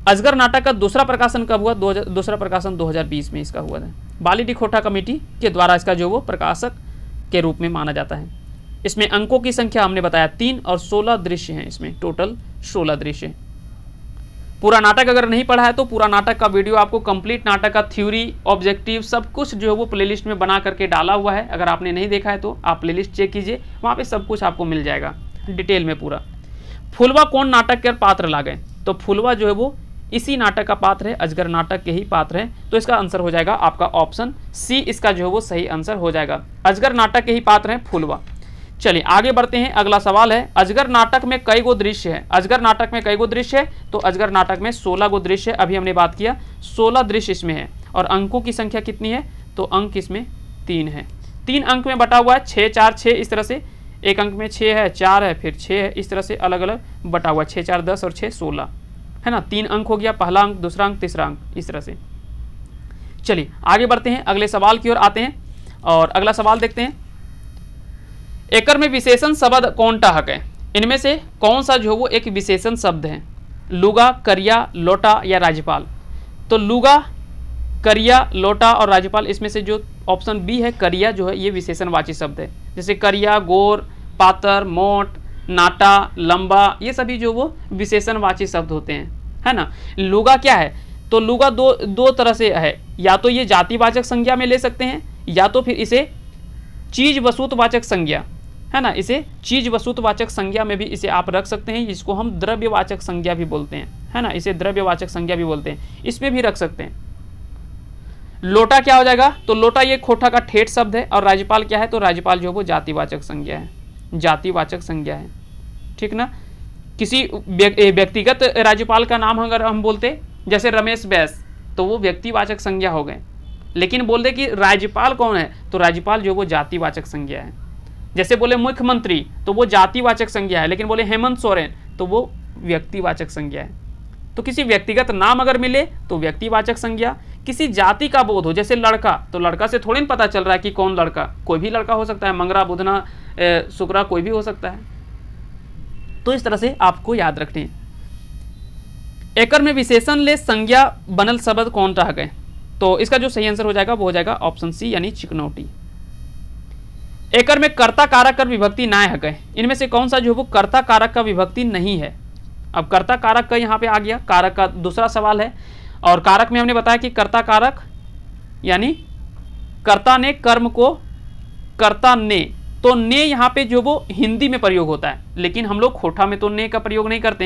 अजगर नाटक का दूसरा प्रकाशन कब हुआ दो दूसरा प्रकाशन 2020 में इसका हुआ था बाली डिखोटा कमेटी के द्वारा इसका जो वो प्रकाशक के रूप में माना जाता है इसमें अंकों की संख्या हमने बताया तीन और सोलह दृश्य हैं इसमें टोटल सोलह दृश्य हैं पूरा नाटक अगर नहीं पढ़ा है तो पूरा नाटक का वीडियो आपको कंप्लीट नाटक का थ्योरी ऑब्जेक्टिव सब कुछ जो है वो प्लेलिस्ट में बना करके डाला हुआ है अगर आपने नहीं देखा है तो आप प्लेलिस्ट चेक कीजिए वहाँ पे सब कुछ आपको मिल जाएगा डिटेल में पूरा फुलवा कौन नाटक के पात्र ला गए तो फुलवा जो है वो इसी नाटक का पात्र है अजगर नाटक के ही पात्र है तो इसका आंसर हो जाएगा आपका ऑप्शन सी इसका जो है वो सही आंसर हो जाएगा अजगर नाटक के ही पात्र है फुलवा चलिए आगे बढ़ते हैं अगला सवाल है अजगर नाटक में कई गो दृश्य है अजगर नाटक में कई गो दृश्य है तो अजगर नाटक में सोलह गो दृश्य है अभी हमने बात किया सोलह दृश्य इसमें है और अंकों की संख्या कितनी है तो अंक इसमें तीन है तीन अंक में बटा हुआ है छः चार छः इस तरह से एक अंक में छः है चार है फिर छः है इस तरह से अलग अलग बटा हुआ है छः चार दस और छः सोलह है ना तीन अंक हो गया पहला अंक दूसरा अंक तीसरा अंक इस तरह से चलिए आगे बढ़ते हैं अगले सवाल की ओर आते हैं और अगला सवाल देखते हैं एकर में विशेषण शब्द कौन हक है इनमें से कौन सा जो है वो एक विशेषण शब्द है लुगा करिया लोटा या राज्यपाल तो लुगा करिया लोटा और राज्यपाल इसमें से जो ऑप्शन बी है करिया जो है ये विशेषणवाची शब्द है जैसे करिया गोर पातर मोट नाटा लंबा ये सभी जो वो विशेषणवाची शब्द होते हैं है ना लुगा क्या है तो लुगा दो दो तरह से है या तो ये जातिवाचक संज्ञा में ले सकते हैं या तो फिर इसे चीज वसूतवाचक संज्ञा है ना इसे चीज वसुतवाचक संज्ञा में भी इसे आप रख सकते हैं इसको हम द्रव्यवाचक संज्ञा भी बोलते हैं है ना इसे द्रव्यवाचक संज्ञा भी बोलते हैं इसमें भी रख सकते हैं लोटा क्या हो जाएगा तो लोटा ये खोटा का ठेठ शब्द है और राज्यपाल क्या है तो राज्यपाल जो है वो जातिवाचक संज्ञा है जातिवाचक संज्ञा है ठीक ना किसी व्यक्तिगत राज्यपाल का नाम अगर हम बोलते जैसे रमेश बैस तो वो व्यक्तिवाचक संज्ञा हो गए लेकिन बोल दे कि राज्यपाल कौन है तो राज्यपाल जो वो जातिवाचक संज्ञा है जैसे बोले मुख्यमंत्री तो वो जातिवाचक संज्ञा है लेकिन बोले हेमंत सोरेन तो वो व्यक्तिवाचक संज्ञा है तो किसी व्यक्तिगत नाम अगर मिले तो व्यक्तिवाचक संज्ञा किसी जाति का बोध हो जैसे लड़का तो लड़का से थोड़ी पता चल रहा है कि कौन लड़का कोई भी लड़का हो सकता है मंगरा बुधना शुक्रा कोई भी हो सकता है तो इस तरह से आपको याद रखने एकर में विशेषण ले संज्ञा बनल शब्द कौन रह गए तो इसका जो सही आंसर हो जाएगा वो हो जाएगा ऑप्शन सी यानी चिकनौटी एकर में कर्ता कारक कर विभक्ति ना है गए इनमें से कौन सा जो है वो कर्ता कारक का विभक्ति नहीं है अब कर्ता कारक का यहाँ पे आ गया कारक का दूसरा सवाल है और कारक में हमने बताया कि कर्ता कारक यानी कर्ता ने कर्म को कर्ता ने तो ने यहाँ पे जो वो हिंदी में प्रयोग होता है लेकिन हम लोग खोटा में तो ने का प्रयोग नहीं करते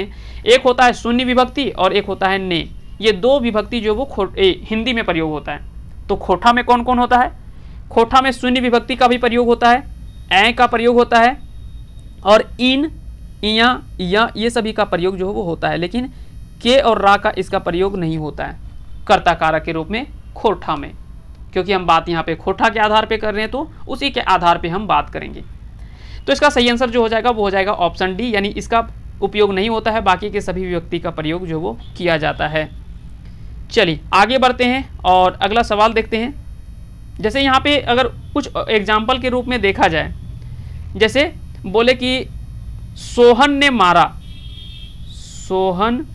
एक होता है शून्य विभक्ति और एक होता है ने ये दो विभक्ति जो वो ए, हिंदी में प्रयोग होता है तो खोटा में कौन कौन होता है खोटा में शून्य विभक्ति का भी प्रयोग होता है ए का प्रयोग होता है और इन या या ये सभी का प्रयोग जो है वो होता है लेकिन के और रा का इसका प्रयोग नहीं होता है कर्ता कारक के रूप में खोठा में क्योंकि हम बात यहाँ पे खोठा के आधार पे कर रहे हैं तो उसी के आधार पे हम बात करेंगे तो इसका सही आंसर जो हो जाएगा वो हो जाएगा ऑप्शन डी यानी इसका उपयोग नहीं होता है बाकी के सभी व्यक्ति का प्रयोग जो वो किया जाता है चलिए आगे बढ़ते हैं और अगला सवाल देखते हैं जैसे यहाँ पे अगर कुछ एग्जाम्पल के रूप में देखा जाए जैसे बोले कि सोहन ने मारा सोहन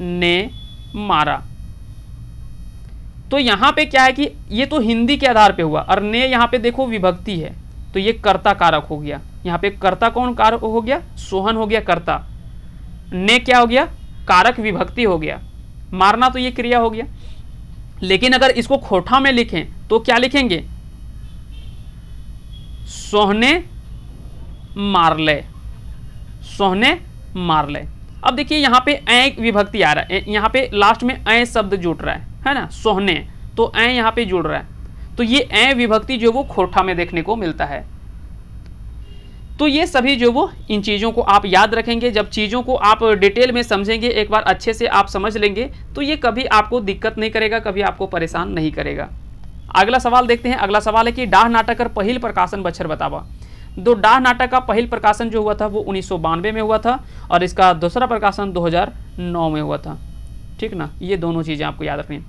ने मारा तो यहाँ पे क्या है कि ये तो हिंदी के आधार पे हुआ और ने यहाँ पे देखो विभक्ति है तो ये कर्ता कारक हो गया यहाँ पे कर्ता कौन कारक हो गया सोहन हो गया कर्ता ने क्या हो गया कारक विभक्ति हो गया मारना तो ये क्रिया हो गया लेकिन अगर इसको खोठा में लिखें तो क्या लिखेंगे सोहने मारले सोहने मारले अब देखिए यहाँ पे ऐ विभक्ति आ रहा है यहाँ पे लास्ट में ऐ शब्द जुड़ रहा है है ना सोहने तो ऐ यहाँ पे जुड़ रहा है तो ये ऐ विभक्ति जो वो खोठा में देखने को मिलता है तो ये सभी जो वो इन चीज़ों को आप याद रखेंगे जब चीज़ों को आप डिटेल में समझेंगे एक बार अच्छे से आप समझ लेंगे तो ये कभी आपको दिक्कत नहीं करेगा कभी आपको परेशान नहीं करेगा अगला सवाल देखते हैं अगला सवाल है कि डाह नाटक का पहल प्रकाशन बछर बतावा दो तो डाह नाटक का पहल प्रकाशन जो हुआ था वो उन्नीस में हुआ था और इसका दूसरा प्रकाशन दो में हुआ था ठीक ना ये दोनों चीज़ें आपको याद रखनी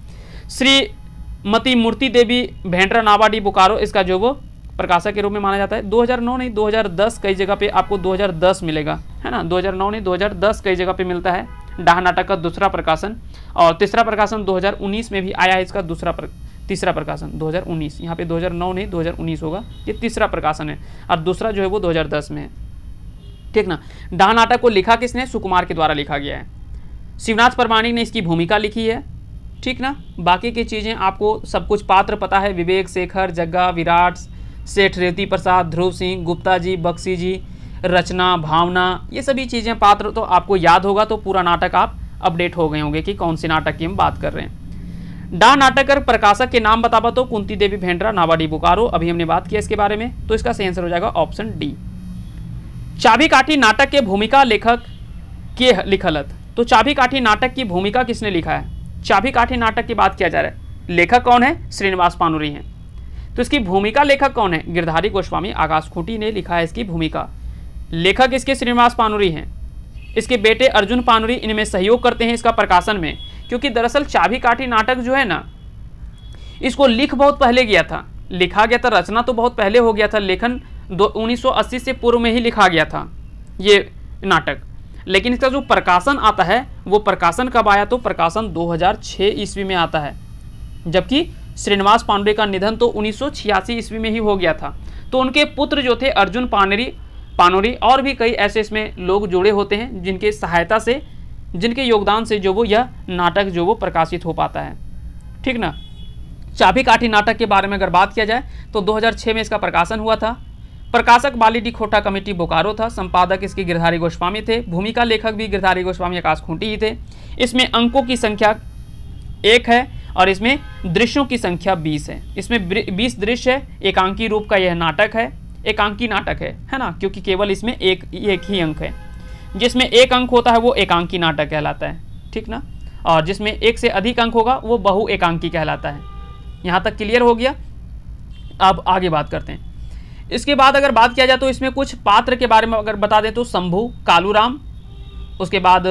श्रीमती मूर्ति देवी भेंड्रा नावाडी बुकारो इसका जो वो प्रकाशक के रूप में माना जाता है 2009 नहीं 2010 कई जगह पे आपको 2010 मिलेगा है ना 2009 नहीं 2010 कई जगह पे मिलता है डाह नाटक का दूसरा प्रकाशन और तीसरा प्रकाशन 2019 में भी आया है इसका दूसरा प्र... तीसरा प्रकाशन 2019 यहाँ पे 2009 नहीं 2019 होगा ये तीसरा प्रकाशन है और दूसरा जो है वो दो में है ठीक ना डाह नाटक को लिखा किसने सुकुमार के द्वारा लिखा गया है शिवनाथ प्रमाणिक ने इसकी भूमिका लिखी है ठीक ना बाकी की चीज़ें आपको सब कुछ पात्र पता है विवेक शेखर जग्गा विराट सेठ रेवती प्रसाद ध्रुव सिंह गुप्ता जी बक्सी जी रचना भावना ये सभी चीज़ें पात्र तो आपको याद होगा तो पूरा नाटक आप अपडेट हो गए होंगे कि कौन से नाटक की हम बात कर रहे हैं डा नाटकर प्रकाशक के नाम बताबा तो कुंती देवी भेंड्रा नावाडी बुकारो अभी हमने बात किया इसके बारे में तो इसका सही आंसर हो जाएगा ऑप्शन डी चाबी काठी नाटक के भूमिका लेखक के लिखलत तो चाबी काठी नाटक की भूमिका किसने लिखा है चाबी काठी नाटक की बात किया जा रहा है लेखक कौन है श्रीनिवास पानुरी हैं तो इसकी भूमिका लेखक कौन है गिरधारी गोस्वामी आकाश खूटी ने लिखा है इसकी भूमिका लेखक इसके श्रीनिवास पानुरी हैं इसके बेटे अर्जुन पानुरी इनमें सहयोग करते हैं इसका प्रकाशन में क्योंकि दरअसल चाभी काठी नाटक जो है ना इसको लिख बहुत पहले गया था लिखा गया था रचना तो बहुत पहले हो गया था लेखन दो से पूर्व में ही लिखा गया था ये नाटक लेकिन इसका जो प्रकाशन आता है वो प्रकाशन कब आया तो प्रकाशन 2006 ईस्वी में आता है जबकि श्रीनिवास पांडे का निधन तो उन्नीस ईस्वी में ही हो गया था तो उनके पुत्र जो थे अर्जुन पानरी पानोरी और भी कई ऐसे इसमें लोग जुड़े होते हैं जिनके सहायता से जिनके योगदान से जो वो यह नाटक जो वो प्रकाशित हो पाता है ठीक ना चाबी काठी नाटक के बारे में अगर बात किया जाए तो 2006 में इसका प्रकाशन हुआ था प्रकाशक बाली डी खोटा कमेटी बोकारो था संपादक इसके गिरधारी गोस्वामी थे भूमिका लेखक भी गिरधारी गोस्वामी आकाश खूंटी ही थे इसमें अंकों की संख्या एक है और इसमें दृश्यों की संख्या बीस है इसमें बीस दृश्य है एकांकी रूप का यह नाटक है एकांकी नाटक है है ना क्योंकि केवल इसमें एक एक ही अंक है जिसमें एक अंक होता है वो एकांकी नाटक कहलाता है ठीक ना और जिसमें एक से अधिक अंक होगा वो बहु एकांकी कहलाता है यहाँ तक क्लियर हो गया अब आगे बात करते हैं इसके बाद अगर बात किया जाए तो इसमें कुछ पात्र के बारे में अगर बता दें तो शंभू कालूराम उसके बाद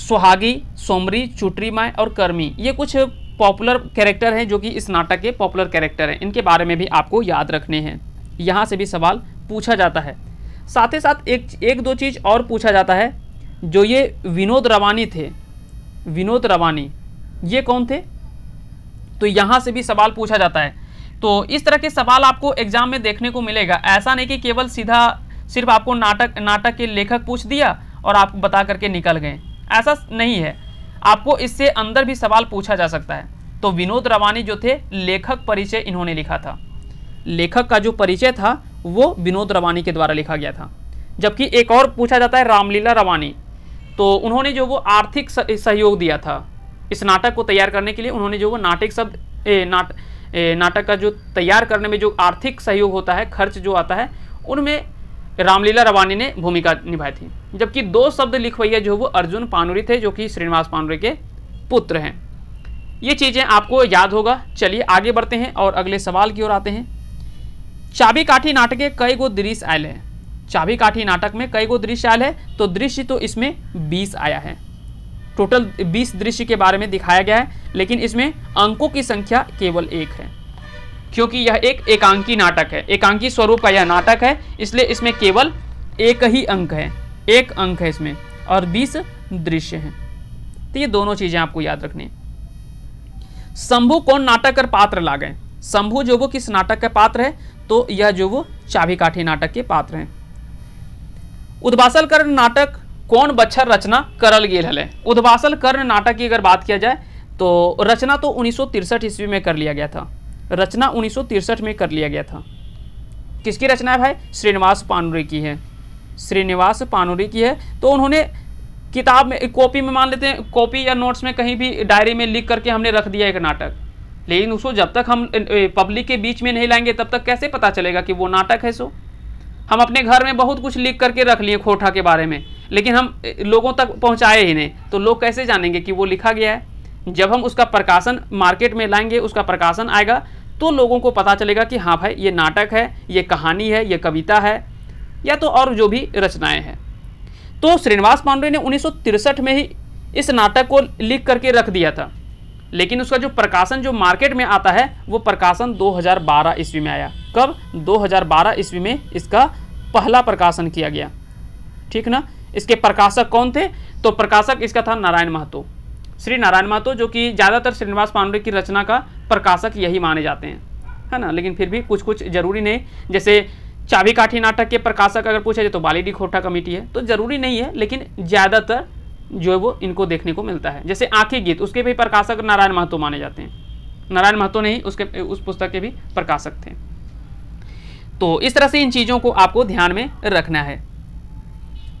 सुहागी सोमरी चुटरीमाय और कर्मी ये कुछ पॉपुलर कैरेक्टर हैं जो कि इस नाटक के पॉपुलर कैरेक्टर हैं इनके बारे में भी आपको याद रखने हैं यहाँ से भी सवाल पूछा जाता है साथ ही साथ एक एक दो चीज़ और पूछा जाता है जो ये विनोद रवानी थे विनोद रवानी ये कौन थे तो यहाँ से भी सवाल पूछा जाता है तो इस तरह के सवाल आपको एग्जाम में देखने को मिलेगा ऐसा नहीं कि केवल सीधा सिर्फ आपको नाटक नाटक के लेखक पूछ दिया और आप बता करके निकल गए ऐसा नहीं है आपको इससे अंदर भी सवाल पूछा जा सकता है तो विनोद रवानी जो थे लेखक परिचय इन्होंने लिखा था लेखक का जो परिचय था वो विनोद रवानी के द्वारा लिखा गया था जबकि एक और पूछा जाता है रामलीला रवानी तो उन्होंने जो वो आर्थिक सहयोग दिया था इस नाटक को तैयार करने के लिए उन्होंने जो वो नाटक शब्द नाट नाटक का जो तैयार करने में जो आर्थिक सहयोग होता है खर्च जो आता है उनमें रामलीला रवानी ने भूमिका निभाई थी जबकि दो शब्द लिखवैया जो वो अर्जुन पानुरी थे जो कि श्रीनिवास पानुरी के पुत्र हैं ये चीज़ें आपको याद होगा चलिए आगे बढ़ते हैं और अगले सवाल की ओर आते हैं चाबी काठी नाटक के कई गो दृश्य आयल है चाबी काठी नाटक में कई गो दृश्य आयल है तो दृश्य तो इसमें बीस आया है टोटल बीस दृश्य के बारे में दिखाया गया है लेकिन इसमें अंकों की संख्या केवल एक है क्योंकि यह एक एकांकी नाटक है एकांकी स्वरूप का यह नाटक है इसलिए इसमें केवल एक ही अंक है एक अंक है इसमें और बीस दृश्य हैं तो ये दोनों चीज़ें आपको याद रखनी शंभु कौन नाटक कर पात्र ला गए शंभु जो वो किस नाटक का पात्र है तो यह जो वो चाभी काठी नाटक के पात्र हैं उद्वासल कर्ण नाटक कौन बच्छर रचना करल गेल हल है उद्वासल कर्ण नाटक की अगर बात किया जाए तो रचना तो उन्नीस ईस्वी में कर लिया गया था रचना उन्नीस में कर लिया गया था किसकी रचना है भाई श्रीनिवास पानुरी की है श्रीनिवास पानुरी की है तो उन्होंने किताब में कॉपी में मान लेते हैं कॉपी या नोट्स में कहीं भी डायरी में लिख करके हमने रख दिया एक नाटक लेकिन उसको जब तक हम पब्लिक के बीच में नहीं लाएंगे तब तक कैसे पता चलेगा कि वो नाटक है सो हम अपने घर में बहुत कुछ लिख करके रख लिए खोठा के बारे में लेकिन हम लोगों तक पहुंचाए ही नहीं तो लोग कैसे जानेंगे कि वो लिखा गया है जब हम उसका प्रकाशन मार्केट में लाएंगे उसका प्रकाशन आएगा तो लोगों को पता चलेगा कि हाँ भाई ये नाटक है ये कहानी है ये कविता है या तो और जो भी रचनाएं हैं तो श्रीनिवास पांडे ने उन्नीस में ही इस नाटक को लिख करके रख दिया था लेकिन उसका जो प्रकाशन जो मार्केट में आता है वो प्रकाशन 2012 ईस्वी में आया कब 2012 ईस्वी में इसका पहला प्रकाशन किया गया ठीक ना इसके प्रकाशक कौन थे तो प्रकाशक इसका था नारायण महतो श्री नारायण महतो जो कि ज़्यादातर श्रीनिवास पांडे की रचना का प्रकाशक यही माने जाते हैं है ना लेकिन फिर भी कुछ कुछ जरूरी नहीं जैसे चाबी काठी नाटक के प्रकाशक अगर पूछा जाए तो बाली डी खोटा कमेटी है तो जरूरी नहीं है लेकिन ज़्यादातर जो है वो इनको देखने को मिलता है जैसे आँखें गीत उसके भी प्रकाशक नारायण महतो माने जाते हैं नारायण महतो नहीं उसके उस पुस्तक के भी प्रकाशक थे तो इस तरह से इन चीज़ों को आपको ध्यान में रखना है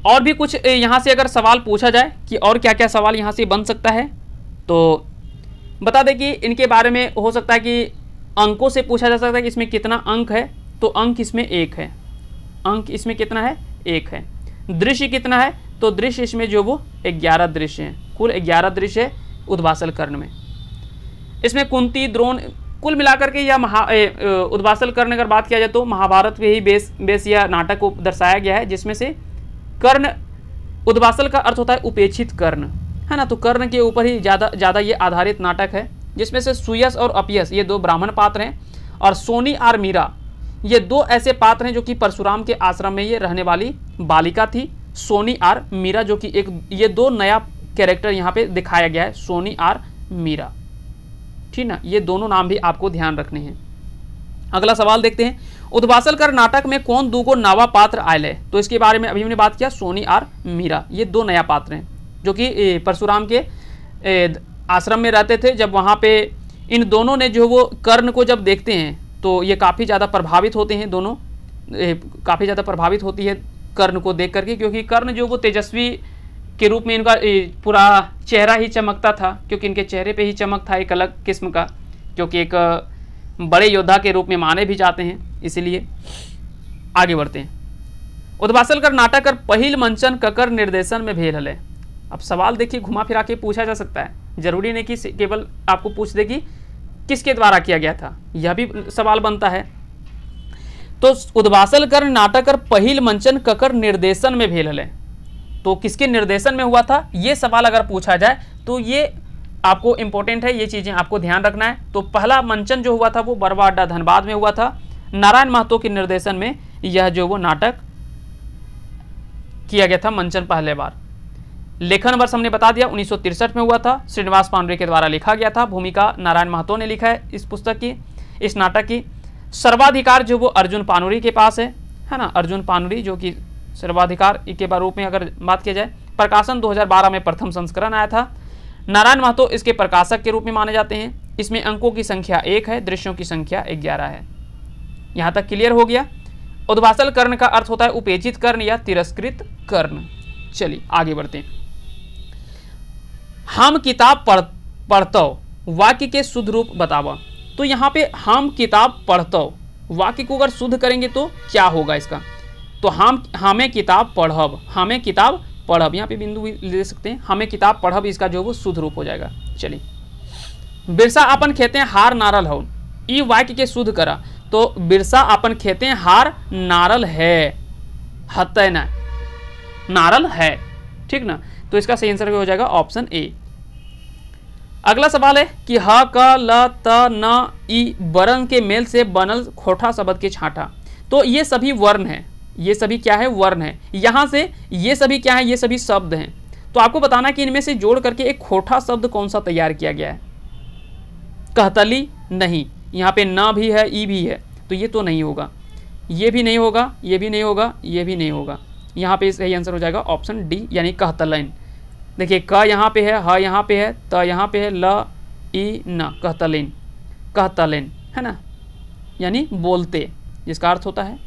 और भी कुछ यहाँ से अगर सवाल पूछा जाए कि और क्या क्या सवाल यहाँ से बन सकता है तो बता दें कि इनके बारे में हो सकता है कि अंकों से पूछा जा सकता है कि इसमें कितना अंक है तो अंक इसमें एक है अंक इसमें कितना है एक है दृश्य कितना है तो दृश्य इसमें जो वो ग्यारह दृश्य हैं कुल ग्यारह दृश्य है उद्वासल कर्ण में इसमें कुंती द्रोण कुल मिलाकर के या महा उद्वासल कर्ण अगर बात किया जाए तो महाभारत में ही बेस बेस यह नाटक को दर्शाया गया है जिसमें से कर्ण उद्वासल का अर्थ होता है उपेक्षित कर्ण है ना तो कर्ण के ऊपर ही ज़्यादा ज़्यादा ये आधारित नाटक है जिसमें से सुयस और अपयस ये दो ब्राह्मण पात्र हैं और सोनी और मीरा ये दो ऐसे पात्र हैं जो कि परशुराम के आश्रम में ये रहने वाली बालिका थी सोनी आर मीरा जो कि एक ये दो नया कैरेक्टर यहाँ पे दिखाया गया है सोनी आर मीरा ठीक ना ये दोनों नाम भी आपको ध्यान रखने हैं अगला सवाल देखते हैं उद्वासल कर नाटक में कौन दूगो नावा पात्र आयल है तो इसके बारे में अभी हमने बात किया सोनी और मीरा ये दो नया पात्र हैं जो कि परशुराम के आश्रम में रहते थे जब वहाँ पे इन दोनों ने जो वो कर्ण को जब देखते हैं तो ये काफ़ी ज़्यादा प्रभावित होते हैं दोनों काफ़ी ज़्यादा प्रभावित होती है कर्ण को देख करके क्योंकि कर्ण जो वो तेजस्वी के रूप में इनका पूरा चेहरा ही चमकता था क्योंकि इनके चेहरे पे ही चमक था एक अलग किस्म का क्योंकि एक बड़े योद्धा के रूप में माने भी जाते हैं इसीलिए आगे बढ़ते हैं उद्वासलकर कर नाटक कर पहल मंचन ककर निर्देशन में भेल हल अब सवाल देखिए घुमा फिरा के पूछा जा सकता है जरूरी नहीं कि केवल आपको पूछ देगी किसके द्वारा किया गया था यह भी सवाल बनता है तो उद्वासल कर नाटक कर पहिल मंचन ककर निर्देशन में भेल हल तो किसके निर्देशन में हुआ था ये सवाल अगर पूछा जाए तो ये आपको इंपॉर्टेंट है ये चीज़ें आपको ध्यान रखना है तो पहला मंचन जो हुआ था वो बरवाडा धनबाद में हुआ था नारायण महतो के निर्देशन में यह जो वो नाटक किया गया था मंचन पहले बार लेखन वर्ष हमने बता दिया उन्नीस में हुआ था श्रीनिवास पांडे के द्वारा लिखा गया था भूमिका नारायण महतो ने लिखा है इस पुस्तक की इस नाटक की सर्वाधिकार जो वो अर्जुन पानुरी के पास है है ना अर्जुन पानुरी जो कि सर्वाधिकार के रूप में अगर बात किया जाए प्रकाशन 2012 में प्रथम संस्करण आया था नारायण महतो इसके प्रकाशक के रूप में माने जाते हैं इसमें अंकों की संख्या एक है दृश्यों की संख्या ग्यारह है यहाँ तक क्लियर हो गया उद्भाषल कर्ण का अर्थ होता है उपेजित कर्ण या तिरस्कृत कर्ण चलिए आगे बढ़ते हैं हम किताब पढ़ पढ़तव वाक्य के शुद्ध रूप बतावा तो यहाँ पे हम किताब पढ़तव वाक्य को अगर शुद्ध करेंगे तो क्या होगा इसका तो हम हमें किताब पढ़ब हमें किताब पढ़ब यहाँ पे बिंदु भी ले सकते हैं हमें किताब पढ़ब इसका जो वो शुद्ध रूप हो जाएगा चलिए बिरसा अपन खेते हैं हार नारल हो ई वाक्य के शुद्ध करा तो बिरसा अपन खेते हैं हार नारल है हत्या ना नारल है ठीक ना तो इसका सही आंसर हो जाएगा ऑप्शन ए अगला सवाल है कि ह क ल त न ई वर्ण के मेल से बनल खोटा शब्द के छाटा तो ये सभी वर्ण हैं ये सभी क्या है वर्ण है यहाँ से ये सभी क्या है ये सभी शब्द हैं तो आपको बताना कि इनमें से जोड़ करके एक खोटा शब्द कौन सा तैयार किया गया है कहतली नहीं यहाँ पे ना भी है ई भी है तो ये तो नहीं होगा ये भी नहीं होगा ये भी नहीं होगा ये भी नहीं होगा यहाँ पे सही आंसर हो जाएगा ऑप्शन डी यानी कहतलन देखिए क यहाँ पे है ह यहाँ पे है त यहाँ पे है ल ई न कहतलिन कहतलिन है ना यानी बोलते जिसका अर्थ होता है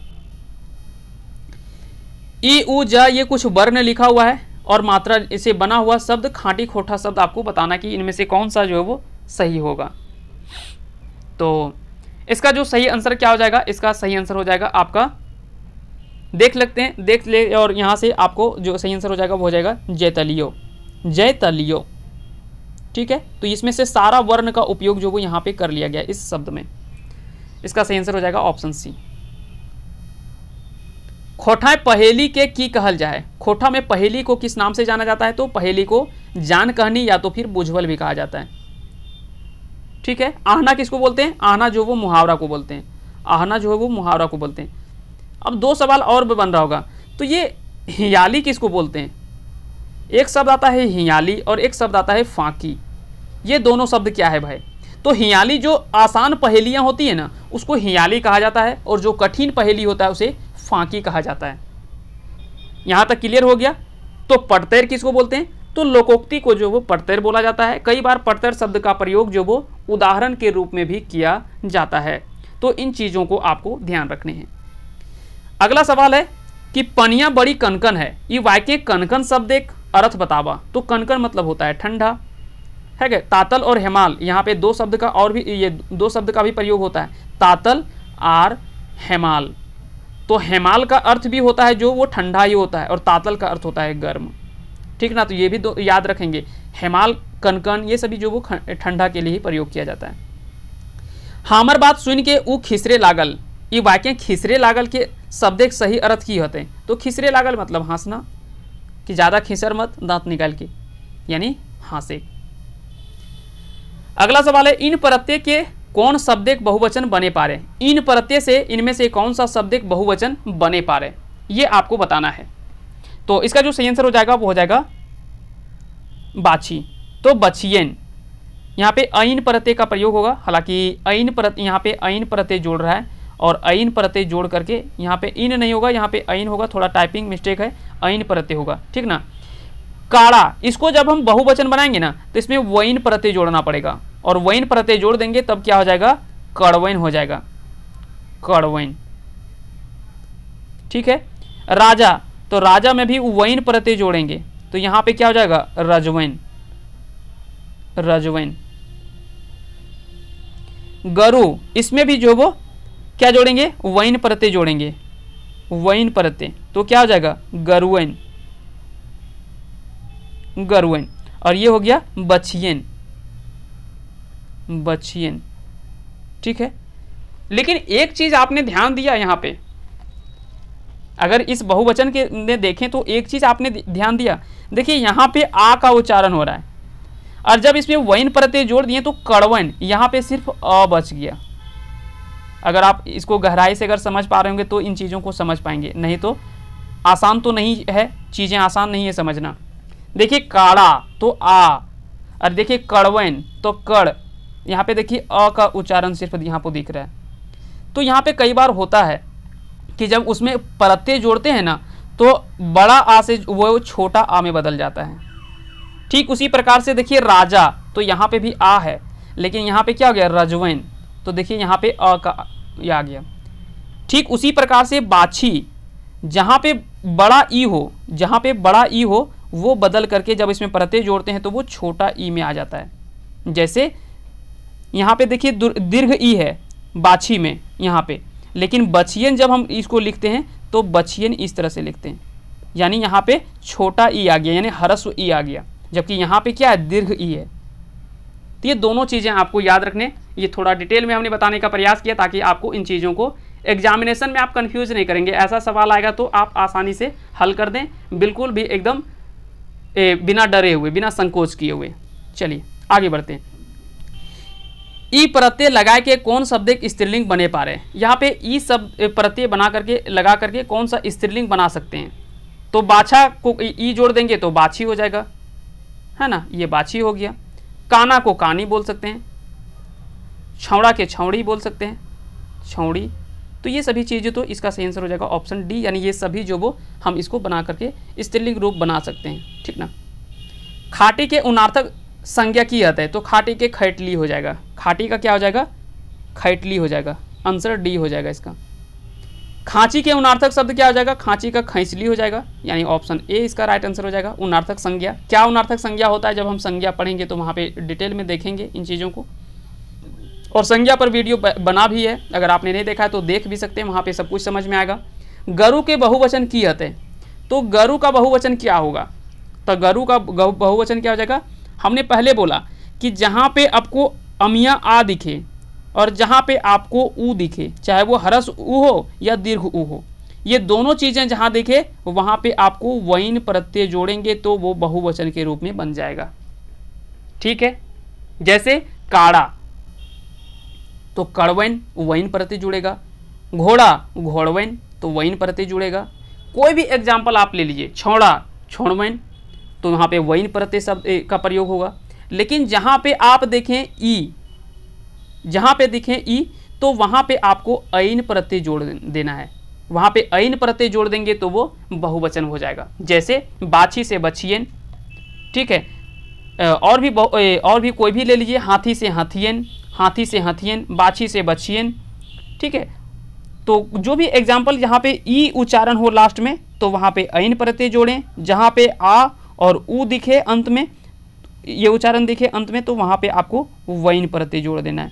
ई ज ये कुछ वर्ण लिखा हुआ है और मात्रा इसे बना हुआ शब्द खांटी खोटा शब्द आपको बताना कि इनमें से कौन सा जो है वो सही होगा तो इसका जो सही आंसर क्या हो जाएगा इसका सही आंसर हो जाएगा आपका देख लगते हैं देख ले और यहाँ से आपको जो सही आंसर हो जाएगा वो हो जाएगा जैतलियो जैतलियो ठीक है तो इसमें से सारा वर्ण का उपयोग जो वो यहाँ पे कर लिया गया इस शब्द में इसका सही आंसर हो जाएगा ऑप्शन सी खोठा पहेली के की कहल जाए खोठा में पहेली को किस नाम से जाना जाता है तो पहेली को जान कहनी या तो फिर बुझवल भी कहा जाता है ठीक है आहना किसको बोलते हैं आहना जो वो मुहावरा को बोलते हैं आहना जो है वो मुहावरा को बोलते हैं अब दो सवाल और भी बन रहा होगा तो ये हियाली किसको बोलते हैं एक शब्द आता है हियाली और एक शब्द आता है फांकी ये दोनों शब्द क्या है भाई तो हियाली जो आसान पहेलियाँ होती है ना उसको हियाली कहा जाता है और जो कठिन पहेली होता है उसे फांकी कहा जाता है यहाँ तक क्लियर हो गया तो पड़तैर किसको बोलते हैं तो लोकोक्ति को जो वो पड़तैर बोला जाता है कई बार पड़तेर शब्द का प्रयोग जो वो उदाहरण के रूप में भी किया जाता है तो इन चीज़ों को आपको ध्यान रखने हैं अगला सवाल है कि पनिया बड़ी कनकन है ये वाक्य कनकन शब्द एक अर्थ बतावा तो कनकन मतलब होता है ठंडा है क्या तातल और हेमाल यहाँ पे दो शब्द का और भी ये दो शब्द का भी प्रयोग होता है तातल आर हेमाल तो हेमाल का अर्थ भी होता है जो वो ठंडा ही होता है और तातल का अर्थ होता है गर्म ठीक ना तो ये भी दो याद रखेंगे हेमाल कनकन ये सभी जो वो ठंडा के लिए ही प्रयोग किया जाता है हामर बात सुन के ऊ खिसरे लागल ये वाक्य खिसरे लागल के शब्द एक सही अर्थ की होते हैं तो खिसरे लागल मतलब हंसना कि ज़्यादा खिसर मत दांत निकाल के यानी हंसे अगला सवाल है इन प्रत्यय के कौन शब्दिक बहुवचन बने पा रहे इन प्रत्यय से इनमें से कौन सा एक बहुवचन बने पा रहे ये आपको बताना है तो इसका जो सही आंसर हो जाएगा वो हो जाएगा बाछी तो बछियन यहाँ पे ऐन प्रत्यय का प्रयोग होगा हालांकि ऐन प्रत्यय यहाँ पे ऐन प्रत्यय जोड़ रहा है और ऐन प्रत्यय जोड़ करके यहाँ पे इन नहीं होगा यहाँ पे ऐन होगा थोड़ा टाइपिंग मिस्टेक है ऐन प्रत्यय होगा ठीक ना काड़ा इसको जब हम बहुवचन बनाएंगे ना तो इसमें वइन प्रत्यय जोड़ना पड़ेगा और वैन प्रत्यय जोड़ देंगे तब क्या हो जाएगा कड़वैन हो जाएगा कड़वैन ठीक है राजा तो राजा में भी वैन प्रत्यय जोड़ेंगे तो यहां पे क्या हो जाएगा रजवैन रजवैन गरु इसमें भी जो वो क्या जोड़ेंगे वैन प्रत्यय जोड़ेंगे वैन प्रत्यय तो क्या हो जाएगा गरुवैन गरुवैन और ये हो गया बछियन बचियन ठीक है लेकिन एक चीज़ आपने ध्यान दिया यहाँ पे अगर इस बहुवचन के ने देखें तो एक चीज़ आपने ध्यान दिया देखिए यहाँ पे आ का उच्चारण हो रहा है और जब इसमें वैन प्रत्यय जोड़ दिए तो कड़वन यहाँ पे सिर्फ अ बच गया अगर आप इसको गहराई से अगर समझ पा रहे होंगे तो इन चीज़ों को समझ पाएंगे नहीं तो आसान तो नहीं है चीज़ें आसान नहीं है समझना देखिए काड़ा तो आ और देखिए कड़वन तो कड़ यहाँ पे देखिए अ का उच्चारण सिर्फ यहाँ पर दिख रहा है तो यहाँ पे कई बार होता है कि जब उसमें परतें जोड़ते हैं ना तो बड़ा आ से वो छोटा आ में बदल जाता है ठीक उसी प्रकार से देखिए राजा तो यहाँ पे भी आ है लेकिन यहाँ पे क्या हो गया रजवैन तो देखिए यहाँ पे अ का ये आ गया ठीक उसी प्रकार से बाछी जहाँ पे बड़ा ई हो जहाँ पे बड़ा ई हो वो बदल करके जब इसमें परतें जोड़ते हैं तो वो छोटा ई में आ जाता है जैसे यहाँ पे देखिए दीर्घ ई है बाछी में यहाँ पे लेकिन बछियन जब हम इसको लिखते हैं तो बछियन इस तरह से लिखते हैं यानी यहाँ पे छोटा ई आ गया यानी हरस्व ई आ गया जबकि यहाँ पे क्या है दीर्घ ई है तो ये दोनों चीज़ें आपको याद रखने ये थोड़ा डिटेल में हमने बताने का प्रयास किया ताकि आपको इन चीज़ों को एग्जामिनेशन में आप कन्फ्यूज़ नहीं करेंगे ऐसा सवाल आएगा तो आप आसानी से हल कर दें बिल्कुल भी एकदम ए, बिना डरे हुए बिना संकोच किए हुए चलिए आगे बढ़ते हैं ई प्रत्यय लगा के कौन शब्द एक स्त्रीलिंग बने पा रहे हैं यहाँ पे ई शब्द प्रत्यय बना करके लगा करके कौन सा स्त्रीलिंग बना सकते हैं तो बाछा को ई जोड़ देंगे तो बाछी हो जाएगा है ना ये बाछी हो गया काना को कानी बोल सकते हैं छौड़ा के छौड़ी बोल सकते हैं छौड़ी तो ये सभी चीज़ें तो इसका सही आंसर हो जाएगा ऑप्शन डी यानी ये सभी जो वो हम इसको बना करके स्त्रीलिंग रूप बना सकते हैं ठीक ना खाटी के उनार्थक संज्ञा की आता है तो खाटी के खैटली हो जाएगा खाटी का क्या हो जाएगा खैटली हो जाएगा आंसर डी हो जाएगा इसका खांची के उनार्थक शब्द क्या हो जाएगा खांची का खैचली हो जाएगा यानी ऑप्शन ए इसका राइट आंसर हो जाएगा उनार्थक संज्ञा क्या उनार्थक संज्ञा होता है जब हम संज्ञा पढ़ेंगे तो वहाँ पर डिटेल में देखेंगे इन चीज़ों को और संज्ञा पर वीडियो बना भी है अगर आपने नहीं देखा है तो देख भी सकते हैं वहाँ पर सब कुछ समझ में आएगा गरु के बहुवचन की अत तो गरु का बहुवचन क्या होगा तो गरु का बहुवचन क्या हो जाएगा हमने पहले बोला कि जहाँ पे आपको अमिया आ दिखे और जहाँ पे आपको ऊ दिखे चाहे वो हरस ऊ हो या दीर्घ ऊ हो ये दोनों चीज़ें जहाँ दिखे वहाँ पे आपको वैन प्रत्यय जोड़ेंगे तो वो बहुवचन के रूप में बन जाएगा ठीक है जैसे काड़ा तो कड़वैन वैन प्रत्यय जुड़ेगा घोड़ा घोड़वैन तो वैन प्रत्यय जुड़ेगा कोई भी एग्जाम्पल आप ले लीजिए छोड़ा छोड़वैन तो यहाँ पे वैन प्रत्यय शब्द का प्रयोग होगा लेकिन जहाँ पे आप देखें ई जहाँ पे देखें ई तो वहाँ पे आपको ऐन प्रत्यय जोड़ देना है वहाँ पे ऐन प्रत्यय जोड़ देंगे तो वो बहुवचन हो जाएगा जैसे बाछी से बछियन ठीक है और भी और भी कोई भी ले लीजिए हाथी से हाथियन हाथी से हाथियन बाछी से बछियन ठीक है तो जो भी एग्जाम्पल जहाँ पे ई उच्चारण हो लास्ट में तो वहाँ पे ऐन प्रत्यय जोड़ें जहाँ पे आ और ऊ दिखे अंत में ये उच्चारण दिखे अंत में तो वहाँ पे आपको वैन प्रत्यय जोड़ देना है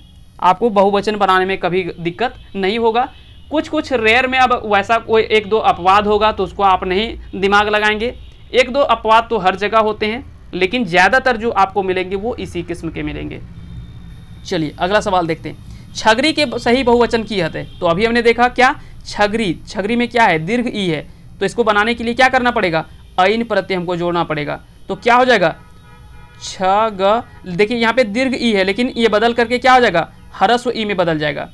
आपको बहुवचन बनाने में कभी दिक्कत नहीं होगा कुछ कुछ रेयर में अब वैसा कोई एक दो अपवाद होगा तो उसको आप नहीं दिमाग लगाएंगे एक दो अपवाद तो हर जगह होते हैं लेकिन ज़्यादातर जो आपको मिलेंगे वो इसी किस्म के मिलेंगे चलिए अगला सवाल देखते हैं छगरी के सही बहुवचन की हत है तो अभी हमने देखा क्या छगरी छगरी में क्या है दीर्घ ई है तो इसको बनाने के लिए क्या करना पड़ेगा अइन प्रत्यय हमको जोड़ना पड़ेगा तो क्या हो जाएगा छ ग देखिए यहाँ पे दीर्घ ई है लेकिन ये बदल करके क्या हो जाएगा हरस्व ई में बदल जाएगा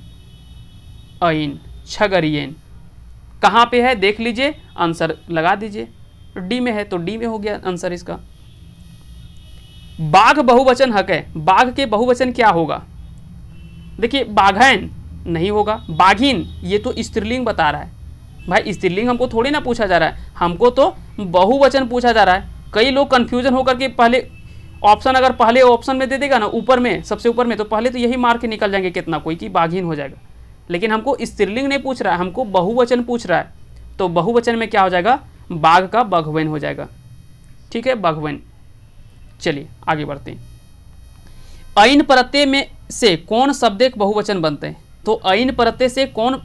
अइन छगरियन कहाँ पे है देख लीजिए आंसर लगा दीजिए डी में है तो डी में हो गया आंसर इसका बाघ बहुवचन हक है बाघ के बहुवचन क्या होगा देखिए बाघैन नहीं होगा बाघिन ये तो स्त्रीलिंग बता रहा है भाई स्त्रीलिंग हमको थोड़ी ना पूछा जा रहा है हमको तो बहुवचन पूछा जा रहा है कई लोग कन्फ्यूजन होकर के पहले ऑप्शन अगर पहले ऑप्शन में दे देगा ना ऊपर में सबसे ऊपर में तो पहले तो यही मार के निकल जाएंगे कितना कोई कि बाघिन हो जाएगा लेकिन हमको स्त्रीलिंग नहीं पूछ रहा है हमको बहुवचन पूछ रहा है तो बहुवचन में क्या हो जाएगा बाघ का बघवन हो जाएगा ठीक है बघवन चलिए आगे बढ़ते हैं अइन प्रत्यय में से कौन शब्द एक बहुवचन बनते हैं तो ऐन प्रत्यय से कौन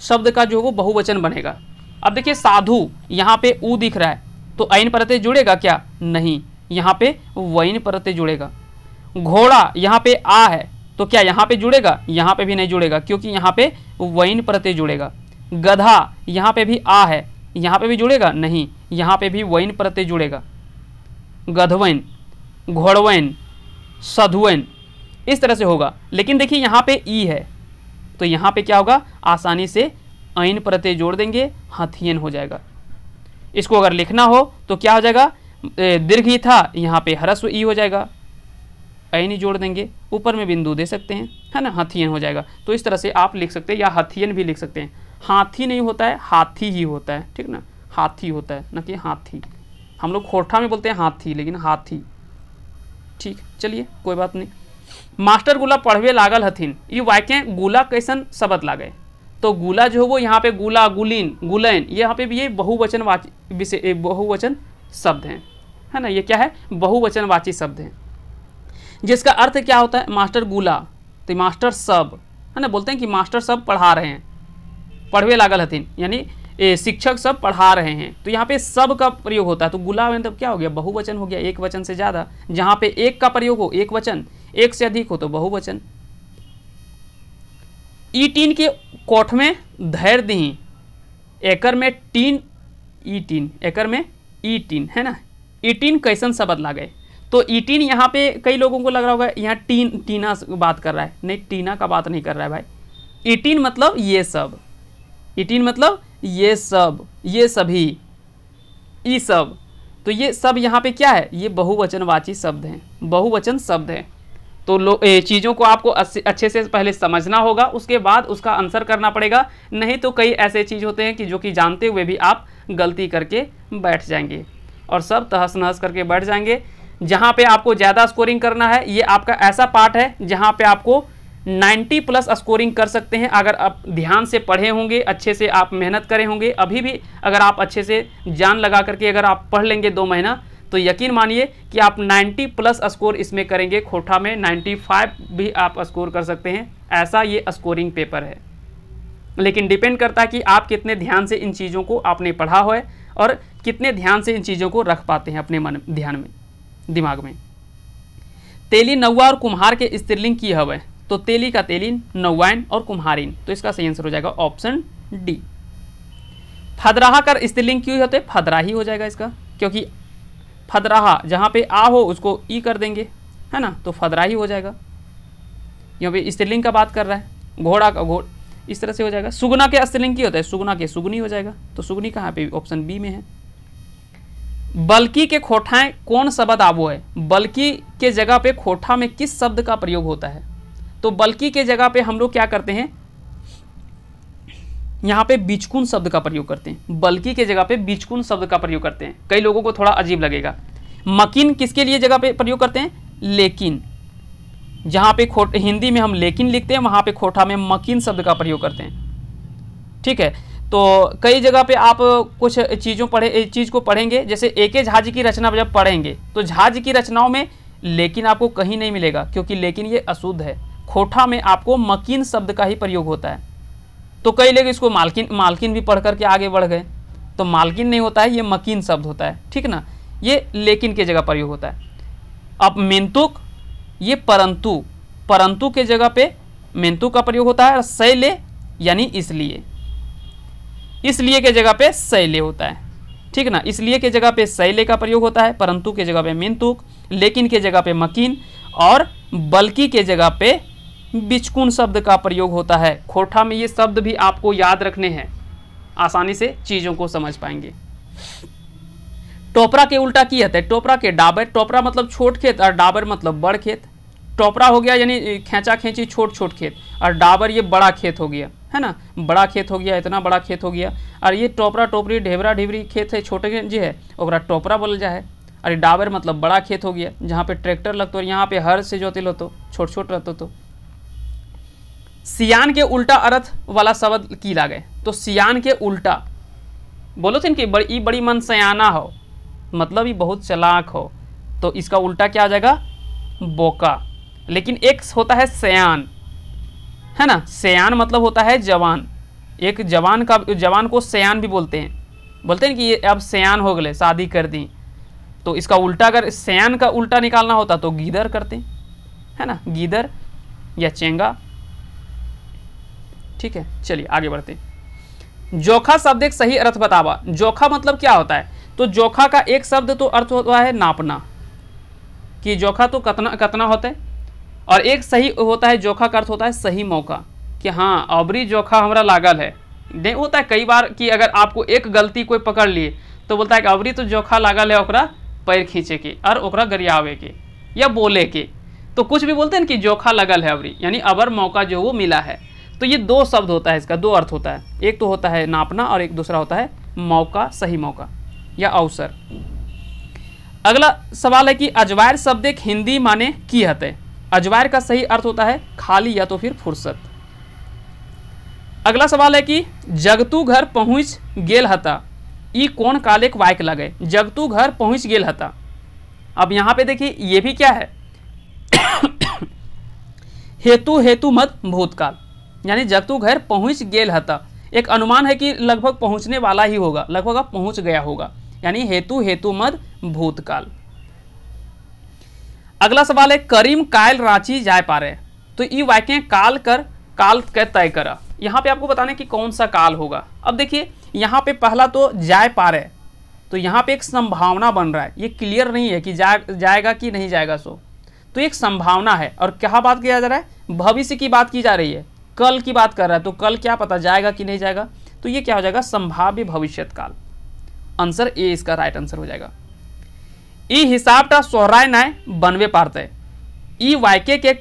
शब्द का जो वो बहुवचन बनेगा अब देखिए साधु यहाँ पे ऊ दिख रहा है तो ऐन परते जुड़ेगा क्या नहीं यहाँ पे वैन परते जुड़ेगा घोड़ा यहाँ पे आ है तो क्या यहाँ पे जुड़ेगा यहाँ पे भी नहीं जुड़ेगा क्योंकि यहाँ पे वैन परते जुड़ेगा गधा यहाँ पे भी आ है यहाँ पे भी जुड़ेगा नहीं यहाँ पे भी वैन परते जुड़ेगा गधवैन घोड़वैन सधुवैन इस तरह से होगा लेकिन देखिए यहाँ पे ई है तो यहाँ पे क्या होगा आसानी से अन प्रत्यय जोड़ देंगे हथियन हो जाएगा इसको अगर लिखना हो तो क्या हो जाएगा दीर्घ ही था यहाँ पे हरस्व ई हो जाएगा अन जोड़ देंगे ऊपर में बिंदु दे सकते हैं है ना हथियन हो जाएगा तो इस तरह से आप लिख सकते हैं या हथियन भी लिख सकते हैं हाथी नहीं होता है हाथी ही होता है ठीक ना हाथी होता है ना कि हाथी हम लोग खोठा में बोलते हैं हाथी लेकिन हाथी ठीक चलिए कोई बात नहीं मास्टर गुला पढ़वे लागल हथिन ये वाक्य गुला कैसन शब्द लागे तो गुला जो वो यहाँ पे गुला गुलिन गुलैन यहाँ पे भी ये बहुवचन वाची बहुवचन शब्द हैं है ना ये क्या है बहुवचनवाची शब्द हैं जिसका अर्थ क्या होता है मास्टर गुला तो मास्टर सब है ना बोलते हैं कि मास्टर सब पढ़ा रहे हैं पढ़वे लागल हथिन यानी शिक्षक सब पढ़ा रहे हैं तो यहाँ पे सब का प्रयोग होता है तो गुला मतलब क्या हो गया बहुवचन हो गया एक वचन से ज़्यादा जहाँ पे एक का प्रयोग हो एक वचन एक से अधिक हो तो बहुवचन ई टीन के कोठ में धैर दही एकर में टीन ई टीन एकर में ई टीन है ना ई टीन कैसन शब्द लागे तो ई टीन यहाँ पे कई लोगों को लग रहा होगा यहाँ टीन टीना बात कर रहा है नहीं टीना का बात नहीं कर रहा है भाई ई टीन मतलब ये सब ई टीन मतलब ये सब ये सभी ई सब तो ये सब यहाँ पे क्या है ये बहुवचनवाची शब्द हैं बहुवचन शब्द हैं तो लो चीज़ों को आपको अच्छे से पहले समझना होगा उसके बाद उसका आंसर करना पड़ेगा नहीं तो कई ऐसे चीज़ होते हैं कि जो कि जानते हुए भी आप गलती करके बैठ जाएंगे और सब तहस नहस करके बैठ जाएंगे जहाँ पे आपको ज़्यादा स्कोरिंग करना है ये आपका ऐसा पार्ट है जहाँ पे आपको 90 प्लस स्कोरिंग कर सकते हैं अगर आप ध्यान से पढ़े होंगे अच्छे से आप मेहनत करें होंगे अभी भी अगर आप अच्छे से जान लगा करके अगर आप पढ़ लेंगे दो महीना तो यकीन मानिए कि आप 90 प्लस स्कोर इसमें करेंगे खोटा में 95 भी आप स्कोर कर सकते हैं ऐसा ये स्कोरिंग पेपर है लेकिन डिपेंड करता है कि आप कितने ध्यान से इन चीज़ों को आपने पढ़ा हो और कितने ध्यान से इन चीज़ों को रख पाते हैं अपने मन ध्यान में दिमाग में तेली नौवा और कुम्हार के स्त्रीलिंग की हवे तो तेली का तेली नौवाइन और कुम्हारिन तो इसका सही आंसर हो जाएगा ऑप्शन डी फदराहा कर स्त्रीलिंग क्यों होते फदरा ही हो जाएगा इसका क्योंकि फदराहा जहाँ पे आ हो उसको ई कर देंगे है ना तो फदरा ही हो जाएगा यहाँ पे स्त्रीलिंग का बात कर रहा है घोड़ा का घोड़ इस तरह से हो जाएगा सुगुना के स्त्रीलिंग की होता है सुगुना के सुगुनी हो जाएगा तो सुगुनी कहाँ पे ऑप्शन बी में है बल्कि के खोठाएं कौन शब्द आबो है बल्कि के जगह पे खोठा में किस शब्द का प्रयोग होता है तो बल्कि के जगह पे हम लोग क्या करते हैं यहाँ पे बीचकुन शब्द का प्रयोग करते हैं बल्कि के जगह पे बीचकुन शब्द का प्रयोग करते हैं कई लोगों को थोड़ा अजीब लगेगा मकिन किसके लिए जगह पे प्रयोग करते हैं लेकिन जहाँ पे खोट हिंदी में हम लेकिन लिखते हैं वहाँ पे खोटा में मकिन शब्द का प्रयोग करते हैं ठीक है तो कई जगह पे आप कुछ चीज़ों पढ़े चीज़ को पढ़ेंगे जैसे ए के झाज की रचना जब पढ़ेंगे तो झाज की रचनाओं में लेकिन आपको कहीं नहीं मिलेगा क्योंकि लेकिन ये अशुद्ध है खोठा में आपको मकीन शब्द का ही प्रयोग होता है तो कई लोग इसको मालकिन मालकिन भी पढ़ करके आगे बढ़ गए तो मालकिन नहीं होता है ये मकीन शब्द होता है ठीक ना ये लेकिन के जगह प्रयोग होता है अब मेंतुक ये परंतु परंतु के जगह पे मेंतु का प्रयोग होता है और शैले यानी इसलिए इसलिए के जगह पे शैले होता है ठीक ना इसलिए के जगह पे शैले का प्रयोग होता है परंतु के जगह पे मेंतुक लेकिन के जगह पे मकीन और बल्कि के जगह पे बिचकुन शब्द का प्रयोग होता है खोठा में ये शब्द भी आपको याद रखने हैं आसानी से चीज़ों को समझ पाएंगे टोपरा के उल्टा की है टोपरा के डाबर टोपरा मतलब छोट खेत और डाबर मतलब बड़ खेत टोपरा हो गया यानी खेचा खेची छोट छोट खेत और डाबर ये बड़ा खेत हो गया है ना बड़ा खेत हो गया इतना बड़ा खेत हो गया और ये टोपरा टोपरी ढेबरा ढेबरी खेत है छोटे जो है ओकरा टोपरा बोल जाए अरे डाबर मतलब बड़ा खेत हो गया जहाँ पे ट्रैक्टर लगते और यहाँ पे हर से जोते लो तो छोट छोट रहते तो सियान के उल्टा अर्थ वाला शब्द की लागे तो सियान के उल्टा बोलो थे तो इनकी बड़ी बड़ी मन सयाना हो मतलब ये बहुत चलाक हो तो इसका उल्टा क्या आ जाएगा बोका लेकिन एक होता है सयान है ना सयान मतलब होता है जवान एक जवान का जवान को सयान भी बोलते हैं बोलते हैं कि ये अब सयान हो गए शादी कर दी तो इसका उल्टा अगर सयान का उल्टा निकालना होता तो गीदर करते हैं है ना गीदर या चेंगा ठीक है चलिए आगे बढ़ते जोखा शब्द एक सही अर्थ बतावा जोखा मतलब क्या होता है तो जोखा का एक शब्द तो अर्थ होता है नापना कि जोखा तो कतना कतना होता है और एक सही होता है जोखा का अर्थ होता है सही मौका कि हाँ अबरी जोखा हमारा लागल है नहीं होता है कई बार कि अगर आपको एक गलती कोई पकड़ लिए तो बोलता है कि अबरी तो जोखा लागल है ओकरा पैर खींचे के और ओकरा गरियावे के या बोले के तो कुछ भी बोलते हैं कि जोखा लगल है अबरी यानी अबर मौका जो वो मिला है तो ये दो शब्द होता है इसका दो अर्थ होता है एक तो होता है नापना और एक दूसरा होता है मौका सही मौका या अवसर अगला सवाल है कि अजवायर शब्द एक हिंदी माने की है अजवायर का सही अर्थ होता है खाली या तो फिर फुर्सत अगला सवाल है कि जगतू घर पहुंच गेल हता ई कौन एक वायक लगे जगतू घर पहुंच गेल हता अब यहाँ पे देखिए ये भी क्या है हेतु हेतु मत भूतकाल यानी तू घर पहुँच गेल हता एक अनुमान है कि लगभग पहुँचने वाला ही होगा लगभग अब पहुँच गया होगा यानी हेतु हेतु मद भूतकाल अगला सवाल है करीम कायल रांची जाए पा रहे तो ये वाक्य काल कर काल के तय करा यहाँ पे आपको बताने कि कौन सा काल होगा अब देखिए यहाँ पे पहला तो जाए पा रहे तो यहाँ पे एक संभावना बन रहा है ये क्लियर नहीं है कि जा जाएगा कि नहीं जाएगा सो तो एक संभावना है और क्या बात किया जा रहा है भविष्य की बात की जा रही है कल की बात कर रहा है तो कल क्या पता जाएगा कि नहीं जाएगा तो ये क्या हो जाएगा संभाव्य भविष्यकाल आंसर ए इसका राइट आंसर हो जाएगा ई e हिसाब सोहराय नाय बनवे पारते ई e वाक्य के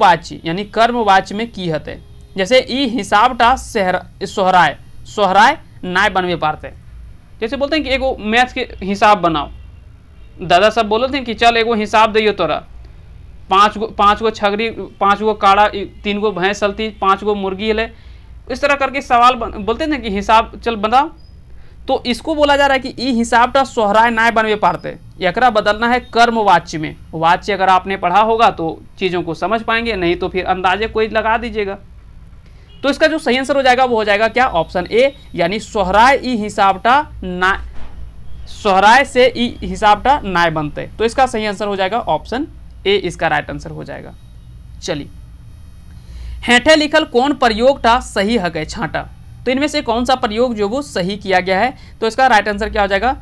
वाच्य यानी कर्मवाच में की हते जैसे ई e हिसाब सोहराय सोहराय नाय बनवे पारते जैसे बोलते हैं कि एगो मैथ के हिसाब बनाओ दादा सब बोलते हैं कि चल एगो हिसाब दियो तोरा पाँच गो पाँच गो छगरी पाँच गो काड़ा तीन गो भैंस चलती पाँच गो मुर्गी हले इस तरह करके सवाल बन, बोलते ना कि हिसाब चल बताओ तो इसको बोला जा रहा है कि ई हिसाब सोहराय ना बनवे पाते एक बदलना है कर्म वाच्य में वाच्य अगर आपने पढ़ा होगा तो चीज़ों को समझ पाएंगे नहीं तो फिर अंदाजे कोई लगा दीजिएगा तो इसका जो सही आंसर हो जाएगा वो हो जाएगा क्या ऑप्शन ए यानी सोहराय ई हिसाबटा ना सोहराय से ई हिसाबटा ना बनते तो इसका सही आंसर हो जाएगा ऑप्शन ए इसका राइट आंसर हो जाएगा चलिए हेठे लिखल कौन प्रयोग था सही हक है छाटा तो इनमें से कौन सा प्रयोग जो वो सही किया गया है तो इसका राइट आंसर क्या हो जाएगा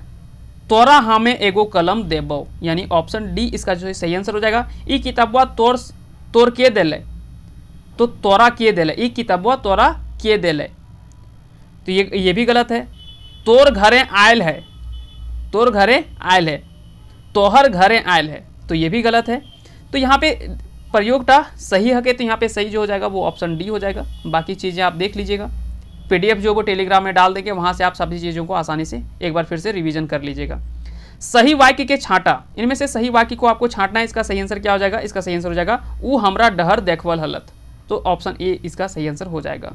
तोरा हमें एगो कलम देबो यानी ऑप्शन डी इसका जो सही आंसर हो जाएगा ई किताबवा तोर तोर के दे तो तोरा के दिले ई किताबवा तोरा के दिले तो ये ये भी गलत है तोर घरे आयल है तोर घरे आयल है तोहर घरे आयल है तो ये भी गलत है तो यहाँ पे प्रयोग था सही है तो यहाँ पे सही जो हो जाएगा वो ऑप्शन डी हो जाएगा बाकी चीज़ें आप देख लीजिएगा पीडीएफ जो वो टेलीग्राम में डाल देंगे वहाँ से आप सभी चीज़ों को आसानी से एक बार फिर से रिविजन कर लीजिएगा सही वाक्य के छाटा इनमें से सही वाक्य को आपको छाटना है इसका सही आंसर क्या हो जाएगा इसका सही आंसर हो जाएगा वो हमारा डहर देखवल हलत तो ऑप्शन ए इसका सही आंसर हो जाएगा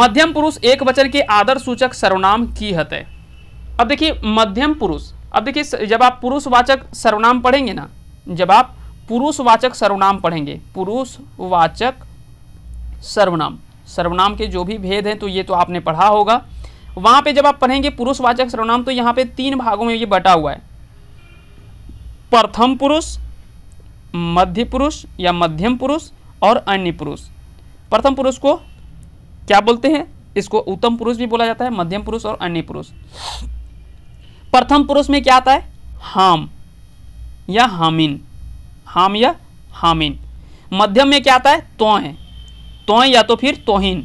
मध्यम पुरुष एक वचन के आदर सूचक सर्वनाम की है अब देखिए मध्यम पुरुष अब देखिए जब आप पुरुषवाचक सर्वनाम पढ़ेंगे ना जब आप पुरुषवाचक सर्वनाम पढ़ेंगे पुरुषवाचक सर्वनाम सर्वनाम के जो भी भेद हैं तो ये तो आपने पढ़ा होगा वहां पे जब आप पढ़ेंगे पुरुषवाचक सर्वनाम तो यहाँ पे तीन भागों में ये बटा हुआ है प्रथम पुरुष मध्य पुरुष या मध्यम पुरुष और अन्य पुरुष प्रथम पुरुष को क्या बोलते हैं इसको उत्तम पुरुष भी बोला जाता है मध्यम पुरुष और अन्य पुरुष प्रथम पुरुष में क्या आता है हाम या हामिन हाम या हामिन मध्यम में क्या आता है तो है तो या तो फिर तोहिन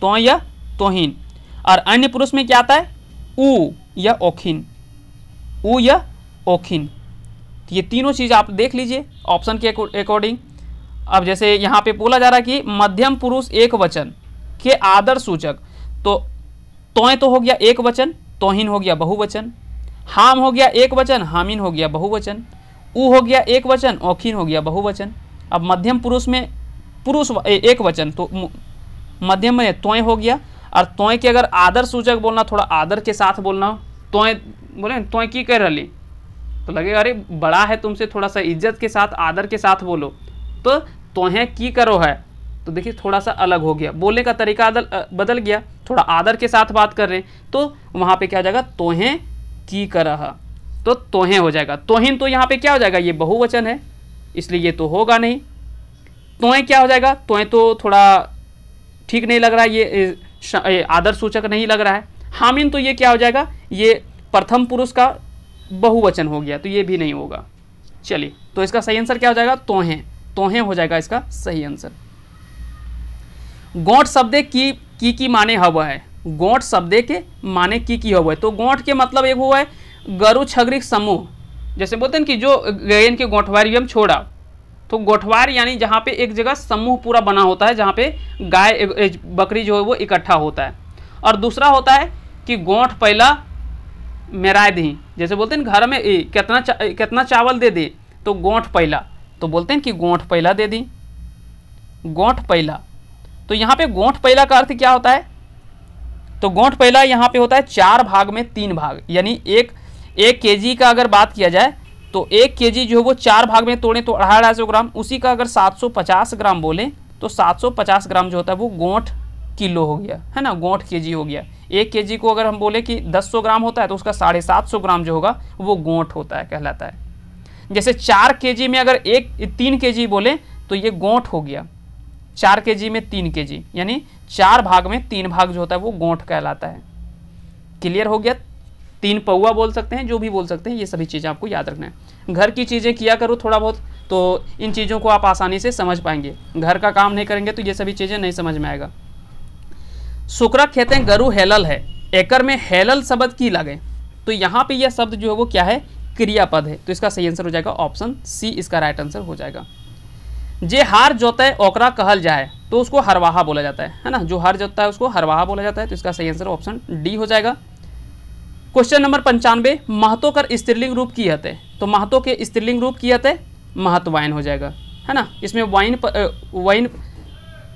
तो या तोहिन और अन्य पुरुष में क्या आता है ऊ या ओखिन ऊ या ओखिन तो ये तीनों चीज़ आप देख लीजिए ऑप्शन के अकॉर्डिंग अब जैसे यहाँ पे बोला जा रहा है कि मध्यम पुरुष एक वचन के आदर सूचक तो तोय तो हो गया एक वचन तोहिन हो गया बहुवचन हाम हो गया एक वचन हामिन हो गया बहुवचन ऊ हो गया एक वचन औखिन हो गया बहुवचन अब मध्यम पुरुष में पुरुष एक वचन तो मध्यम में तोय हो गया और तोय के अगर आदर सूचक बोलना थोड़ा आदर के साथ बोलना हो तोय बोले तोय की कह रही तो लगेगा अरे बड़ा है तुमसे थोड़ा सा इज्जत के साथ आदर के साथ बोलो तो तोहें की करो है तो देखिए थोड़ा सा अलग हो गया बोलने का तरीका बदल गया थोड़ा आदर के साथ बात कर रहे हैं तो वहाँ पे क्या हो जाएगा तोहें की करह तो तोहें हो जाएगा तोहिन तो यहाँ पे क्या हो जाएगा ये बहुवचन है इसलिए ये तो होगा नहीं तोहें क्या हो जाएगा तोहें तो थोड़ा ठीक नहीं लग रहा है ये आदर सूचक नहीं लग रहा है हामिन तो ये क्या हो जाएगा ये प्रथम पुरुष का बहुवचन हो गया तो ये भी नहीं होगा चलिए तो इसका सही आंसर क्या हो जाएगा तोहें तोहें हो जाएगा इसका सही आंसर गौट शब्द की की, की माने हव है गोट शब्दे के माने की की हुआ तो गोट के मतलब एक हुआ है गरु छगरिक समूह जैसे बोलते हैं कि जो गयन के गोठवारी हम छोड़ा तो गोठवार यानी जहाँ पे एक जगह समूह पूरा बना होता है जहाँ पे गाय बकरी जो है वो इकट्ठा होता है और दूसरा होता है कि गोठ पहला मेराय दी जैसे बोलते हैं घर में ए, कितना चा, कितना चावल दे दे तो गोठ पहला तो बोलते हैं कि गोठ पहला दे दी गोठ पहला तो यहाँ पे गोठ पहला का अर्थ क्या होता है तो गोंठ पहला यहाँ पे होता है चार भाग में तीन भाग यानी एक एक के का अगर बात किया जाए तो एक के जो है वो चार भाग में तोड़ें तो अढ़ाई अढ़ाई सौ ग्राम उसी का अगर सात सौ पचास ग्राम बोलें तो सात सौ पचास ग्राम जो होता है वो गोंठ किलो हो गया है ना गोंठ के हो गया एक के को अगर हम बोले कि दस सौ ग्राम होता है तो उसका साढ़े सात सौ ग्राम जो होगा वो गोंठ होता है कहलाता है जैसे चार के में अगर एक तीन के बोले तो ये गोंठ हो गया चार के में तीन के यानी चार भाग में तीन भाग जो होता है वो गोंठ कहलाता है क्लियर हो गया तीन पौआ बोल सकते हैं जो भी बोल सकते हैं ये सभी चीज़ें आपको याद रखना है घर की चीज़ें किया करो थोड़ा बहुत तो इन चीज़ों को आप आसानी से समझ पाएंगे घर का काम नहीं करेंगे तो ये सभी चीज़ें नहीं समझ में आएगा शुक्र कहते हैं गरु हेलल है एकर में हेलल शब्द की लगे तो यहाँ पे यह शब्द जो है वो क्या है क्रियापद है तो इसका सही आंसर हो जाएगा ऑप्शन सी इसका राइट आंसर हो जाएगा जे हार जोता है ओकरा कहल जाए तो उसको हरवाहा बोला जाता है है ना जो हार जोता है उसको हरवाहा बोला जाता है तो इसका सही आंसर ऑप्शन डी हो जाएगा क्वेश्चन नंबर पंचानवे महतो कर स्त्रीलिंग रूप की हत तो महतो के स्त्रीलिंग रूप की हत महत्वाइन हो जाएगा है ना इसमें वाइन वाइन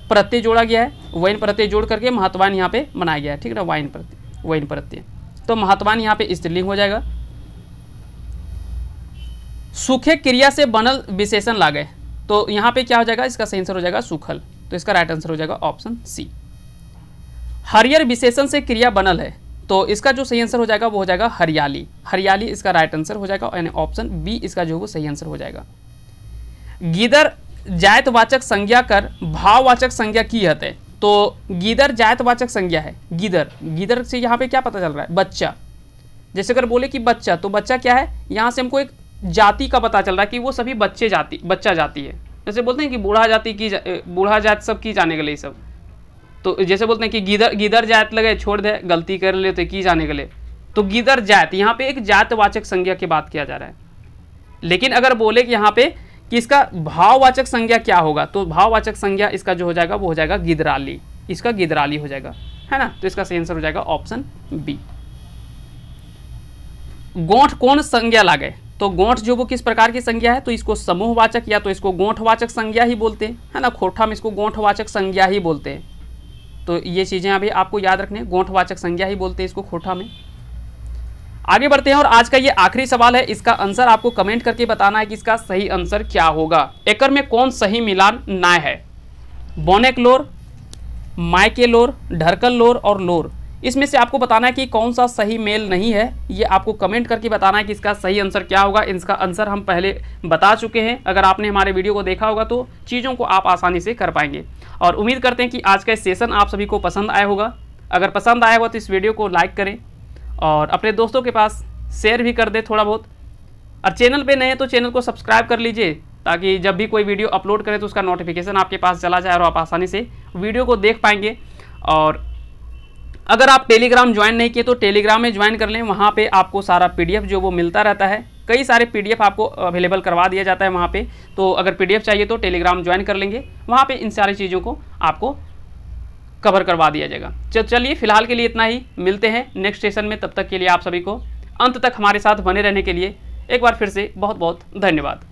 प्रत्यय जोड़ा गया है वाइन प्रत्यय जोड़ करके महत्वान यहाँ पे बनाया गया है ठीक है ना वाइन प्रत्यय वाइन प्रत्यय तो महत्वान यहाँ पे स्त्रीलिंग हो जाएगा सूखे क्रिया से बनल विशेषण लागे तो यहाँ पे क्या हो जाएगा इसका सही आंसर हो जाएगा सूखल तो इसका राइट आंसर हो जाएगा ऑप्शन सी हरियर विशेषण से क्रिया बनल है तो इसका जो सही आंसर हो जाएगा वो हो जाएगा हरियाली हरियाली इसका राइट आंसर हो जाएगा यानी ऑप्शन बी इसका जो है वो सही आंसर हो जाएगा गीदर जायतवाचक संज्ञा कर भाववाचक संज्ञा की हत है तो गीदर जायतवाचक संज्ञा है गीदर गीदर से यहाँ पे क्या पता चल रहा है बच्चा जैसे अगर बोले कि बच्चा तो बच्चा क्या है यहाँ से हमको एक जाति का पता चल रहा है कि वो सभी बच्चे जाति बच्चा जाति है जैसे बोलते हैं कि बूढ़ा जाति की जा, बूढ़ा जात सब की जाने के लिए सब तो जैसे बोलते हैं कि गिदर गिदर जात लगे छोड़ दे गलती कर ले तो की जाने के लिए तो गिदर जात यहाँ पे एक जातवाचक संज्ञा की बात किया जा रहा है लेकिन अगर बोले कि यहाँ पे कि इसका भाववाचक संज्ञा क्या होगा तो भाववाचक संज्ञा इसका जो हो जाएगा वो हो जाएगा गिदराली इसका गिदराली हो जाएगा है ना तो इसका सही आंसर हो जाएगा ऑप्शन बी गौठ कौन संज्ञा लागे तो गोठ जो वो किस प्रकार की संज्ञा है तो इसको समूहवाचक या तो इसको गोठवाचक संज्ञा ही बोलते हैं है ना खोठा में इसको गोठवाचक संज्ञा ही बोलते हैं तो ये चीज़ें अभी आपको याद रखने गोठवाचक संज्ञा ही बोलते हैं इसको खोठा में आगे बढ़ते हैं और आज का ये आखिरी सवाल है इसका आंसर आपको कमेंट करके बताना है कि इसका सही आंसर क्या होगा एकर में कौन सही मिलान ना है बोनेक लोर माइके लोर ढरकल लोर और लोर इसमें से आपको बताना है कि कौन सा सही मेल नहीं है ये आपको कमेंट करके बताना है कि इसका सही आंसर क्या होगा इसका आंसर हम पहले बता चुके हैं अगर आपने हमारे वीडियो को देखा होगा तो चीज़ों को आप आसानी से कर पाएंगे और उम्मीद करते हैं कि आज का सेशन आप सभी को पसंद आया होगा अगर पसंद आया होगा तो इस वीडियो को लाइक करें और अपने दोस्तों के पास शेयर भी कर दें थोड़ा बहुत और चैनल पर नए हैं तो चैनल को सब्सक्राइब कर लीजिए ताकि जब भी कोई वीडियो अपलोड करें तो उसका नोटिफिकेशन आपके पास चला जाए और आप आसानी से वीडियो को देख पाएंगे और अगर आप टेलीग्राम ज्वाइन नहीं किए तो टेलीग्राम में ज्वाइन कर लें वहाँ पे आपको सारा पीडीएफ जो वो मिलता रहता है कई सारे पीडीएफ आपको अवेलेबल करवा दिया जाता है वहाँ पे तो अगर पीडीएफ चाहिए तो टेलीग्राम ज्वाइन कर लेंगे वहाँ पे इन सारी चीज़ों को आपको कवर करवा दिया जाएगा चल चलिए फिलहाल के लिए इतना ही मिलते हैं नेक्स्ट सेशन में तब तक के लिए आप सभी को अंत तक हमारे साथ बने रहने के लिए एक बार फिर से बहुत बहुत धन्यवाद